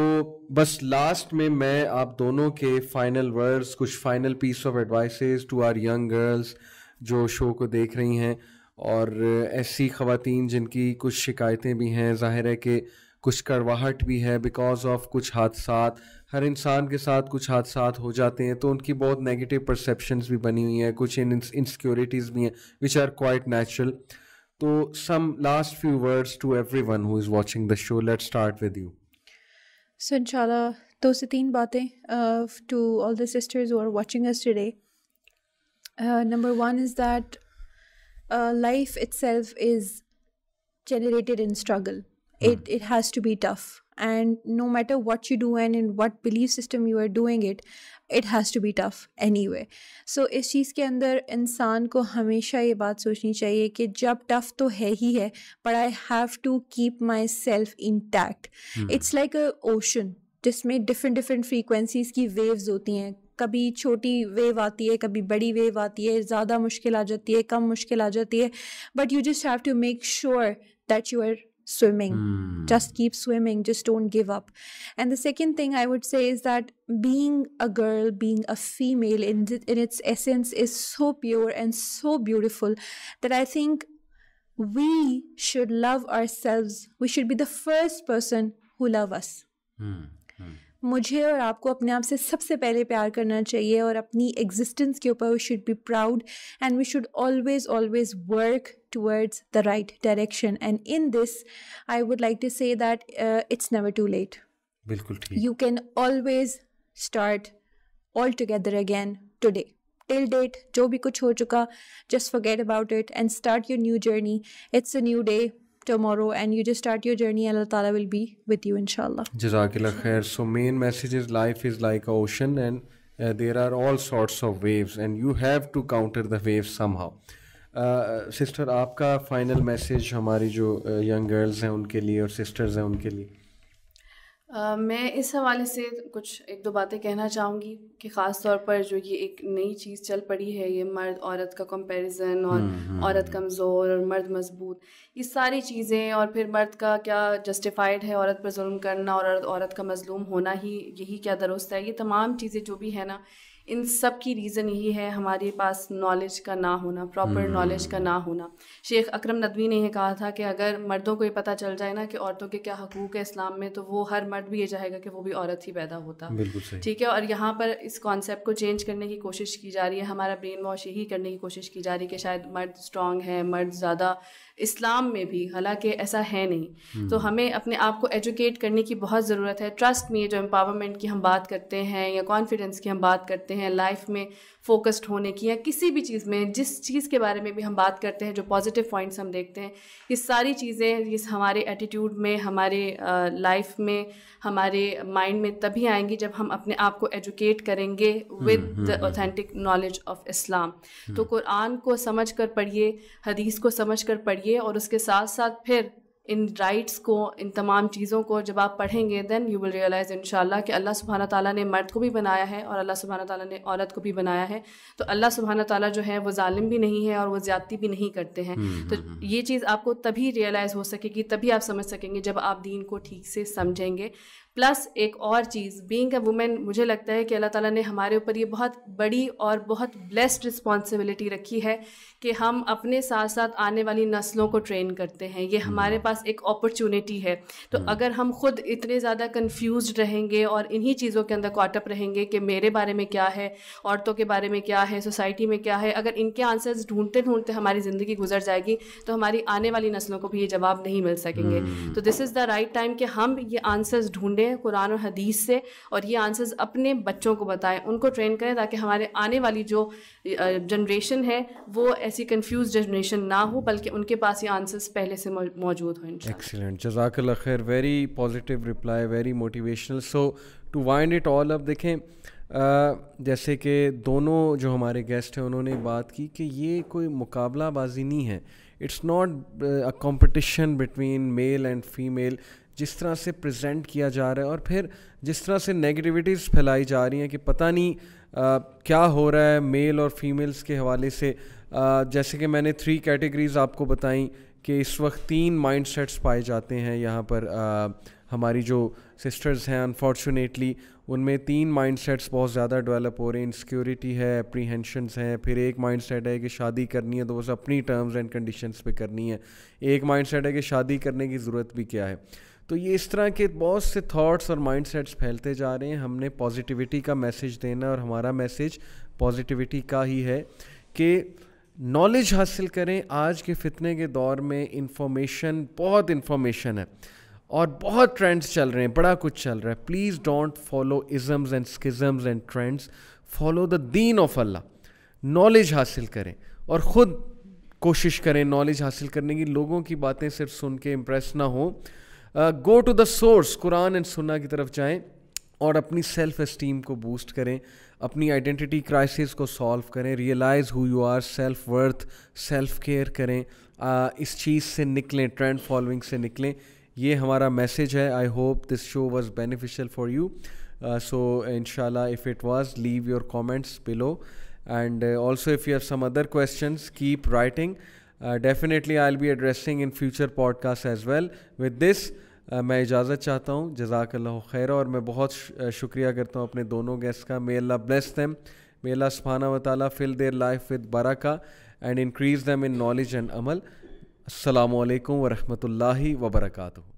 बस लास्ट में मैं आप दोनों के फाइनल वर्ड्स कुछ final piece of advices to our young girls जो शो को देख रही हैं और ऐसी खातन जिनकी कुछ शिकायतें भी हैं जाहिर है कि कुछ कड़वाहट भी है बिकॉज ऑफ कुछ हादसा हर इंसान के साथ कुछ हादसा हो जाते हैं तो उनकी बहुत नेगेटिव परसेप्शंस भी बनी हुई हैं कुछ इनसिक्योरिटीज़ भी हैं विच आर क्वाइट नेचुरल तो some last few words to everyone who is watching the show let start with you So, inshallah, those are three baatein uh, to all the sisters who are watching us today. Uh, number one is that uh, life itself is generated in struggle. Mm. It it has to be tough, and no matter what you do and in what belief system you are doing it, it has to be tough anyway so इस चीज़ के अंदर इंसान को हमेशा ये बात सोचनी चाहिए कि जब टफ़ तो है ही है but I have to keep my self intact it's like a ocean जिसमें डिफरेंट डिफरेंट फ्रीक्वेंसीज़ की वेव्स होती हैं कभी छोटी वेव आती है कभी बड़ी वेव आती है ज़्यादा मुश्किल आ जाती है कम मुश्किल आ जाती है but you just have to make sure that you are swimming mm. just keep swimming just don't give up and the second thing i would say is that being a girl being a female in, in its essence is so pure and so beautiful that i think we should love ourselves we should be the first person who love us mm. मुझे और आपको अपने आप से सबसे पहले प्यार करना चाहिए और अपनी एग्जिस्टेंस के ऊपर we should be proud and we should always always work towards the right direction and in this I would like to say that it's never too late बिल्कुल ठीक you can always start all together again today till date जो भी कुछ हो चुका just forget about it and start your new journey it's a new day tomorrow and you just start your journey and Allah Ta'ala will be with you inshallah. Jazakillah khair. So main message is life is like an ocean and uh, there are all sorts of waves and you have to counter the waves somehow. Sister uh, आपका final message हमारी जो young girls हैं उनके लिए और sisters हैं उनके लिए मैं इस हवाले से कुछ एक दो बातें कहना चाहूँगी कि ख़ास तौर पर जो ये एक नई चीज़ चल पड़ी है ये मर्द औरत का कंपैरिजन और हम्म, हम्म, औरत हम्म। कमज़ोर और मर्द मजबूत ये सारी चीज़ें और फिर मर्द का क्या जस्टिफाइड है औरत पर जुल्म करना और औरत, का मजलूम होना ही यही क्या दुरुस्त है ये तमाम चीज़ें जो भी है ना इन सब की रीज़न यही है हमारे पास नॉलेज का ना होना प्रॉपर हम्म। नॉलेज का ना होना शेख अकरम नदवी ने यह कहा था कि अगर मर्दों को ये पता चल जाए ना कि औरतों के क्या हकूक़ है इस्लाम में तो वो हर मर्द भी ये चाहेगा कि वो भी औरत ही पैदा होता ठीक है और यहाँ पर इस कॉन्सेप्ट को चेंज करने की कोशिश की जा रही है हमारा ब्रेन वॉश यही करने की कोशिश की जा रही है कि शायद मर्द स्ट्रांग है मर्द ज़्यादा इस्लाम में भी हालांकि ऐसा है नहीं हम्म। तो हमें अपने आप को एजुकेट करने की बहुत ज़रूरत है ट्रस्ट में जो एम्पावरमेंट की हम बात करते हैं या कॉन्फिडेंस की हम बात करते हैं हैं लाइफ में फोकस्ड होने की या किसी भी चीज़ में जिस चीज़ के बारे में भी हम बात करते हैं जो पॉजिटिव पॉइंट्स हम देखते हैं ये सारी चीज़ें इस हमारे एटीट्यूड में हमारे लाइफ में हमारे माइंड में तभी आएंगी जब हम अपने आप को एजुकेट करेंगे with the authentic knowledge of Islam तो कुरान हम्म। को समझ कर पढ़िए हदीस को समझ कर पढ़िए और उसके साथ साथ फिर इन राइट्स को इन तमाम चीज़ों को जब आप पढ़ेंगे then you will realise in कि अल्लाह सुबहाना ताली ने मर्द को भी बनाया है और अल्लाह सुबहाना ताली ने औरत को भी बनाया है तो अल्लाह सुबहाना ताली जो है वो ालिम भी नहीं है और वो ज़्यादती भी नहीं करते हैं हम्म, तो हम्म, हम्म। ये चीज़ आपको तभी रियलाइज़ हो सकेगी तभी आप समझ सकेंगे जब आप दीन को ठीक से समझेंगे प्लस एक और चीज़ बींग अ वुमेन मुझे लगता है कि अल्लाह ताला ने हमारे ऊपर ये बहुत बड़ी और बहुत ब्लेस्ड रिस्पॉन्सिबिलिटी रखी है कि हम अपने साथ साथ आने वाली नस्लों को ट्रेन करते हैं ये हमारे हम्म। पास एक अपॉर्चुनिटी है तो हम्म। अगर हम खुद इतने ज़्यादा कंफ्यूज रहेंगे और इन्हीं चीज़ों के अंदर कॉटअप रहेंगे कि मेरे बारे में क्या है औरतों के बारे में क्या है सोसाइटी में क्या है अगर इनके आंसर्स ढूंढते ढूंढते हमारी ज़िंदगी गुजर जाएगी तो हमारी आने वाली नस्लों को भी ये जवाब नहीं मिल सकेंगे हम्म। तो this is the right time कि हम ये आंसर्स ढूंढें कुरान और हदीस से और ये आंसर्स अपने बच्चों को बताएं उनको ट्रेन करें ताकि हमारे आने वाली जो जनरेशन है वो ऐसी कंफ्यूज जनरेशन ना हो बल्कि उनके पास ये आंसर्स पहले से मौजूद हों एक्सीलेंट जजाकल्ला खैर very positive reply very motivational so to wind it all अब देखें आ, जैसे कि दोनों जो हमारे गेस्ट हैं उन्होंने बात की कि ये कोई मुकाबलाबाजी नहीं है it's not a competition between male and female जिस तरह से प्रेजेंट किया जा रहा है और फिर जिस तरह से नेगेटिविटीज़ फैलाई जा रही हैं कि पता नहीं आ, क्या हो रहा है मेल और फीमेल्स के हवाले से जैसे कि मैंने थ्री कैटेगरीज आपको बताई कि इस वक्त तीन माइंडसेट्स पाए जाते हैं यहाँ पर हमारी जो सिस्टर्स हैं अनफॉर्चुनेटली उनमें तीन माइंडसेट्स बहुत ज़्यादा डेवलप हो रहे हैं इनसिक्योरिटी है अप्रीहेंशनस हैं फिर एक माइंडसेट है कि शादी करनी है तो बस अपनी टर्म्स एंड कंडीशंस पे करनी है एक माइंडसेट है कि शादी करने की ज़रूरत भी क्या है तो ये इस तरह के बहुत से थॉट्स और माइंडसेट्स फैलते जा रहे हैं हमने पॉजिटिविटी का मैसेज देना और हमारा मैसेज पॉजिटिविटी का ही है कि नॉलेज हासिल करें आज के फितने के दौर में इंफॉर्मेशन बहुत इंफॉर्मेशन है और बहुत ट्रेंड्स चल रहे हैं बड़ा कुछ चल रहा है please don't follow isms and schisms and trends follow the दीन ऑफ अल्लाह नॉलेज हासिल करें और ख़ुद कोशिश करें नॉलेज हासिल करने की लोगों की बातें सिर्फ सुन के इम्प्रेस ना हो go to the source Quran and सुन्ना की तरफ जाएं और अपनी सेल्फ़ इस्टीम को बूस्ट करें अपनी आइडेंटिटी क्राइसिस को सॉल्व करें realise who you are self worth self care करें आ, इस चीज़ से निकलें ट्रेंड फॉलोइंग से निकलें ये हमारा मैसेज है I hope this show was beneficial for you so in if it was leave your comments below and also if you have some other other keep writing definitely I definitely be addressing in future podcast as well with this मैं इजाज़त चाहता हूँ जजाक अल्लाह खैर और मैं बहुत शुक्रिया करता हूँ अपने दोनों गेस्ट का मे अल्लाह ब्लेस दैम मे अल्लाह सुबहाना वाली फिल देर लाइफ विद बरका and increase them in knowledge and अमल अल्लाम वरहमल वर्का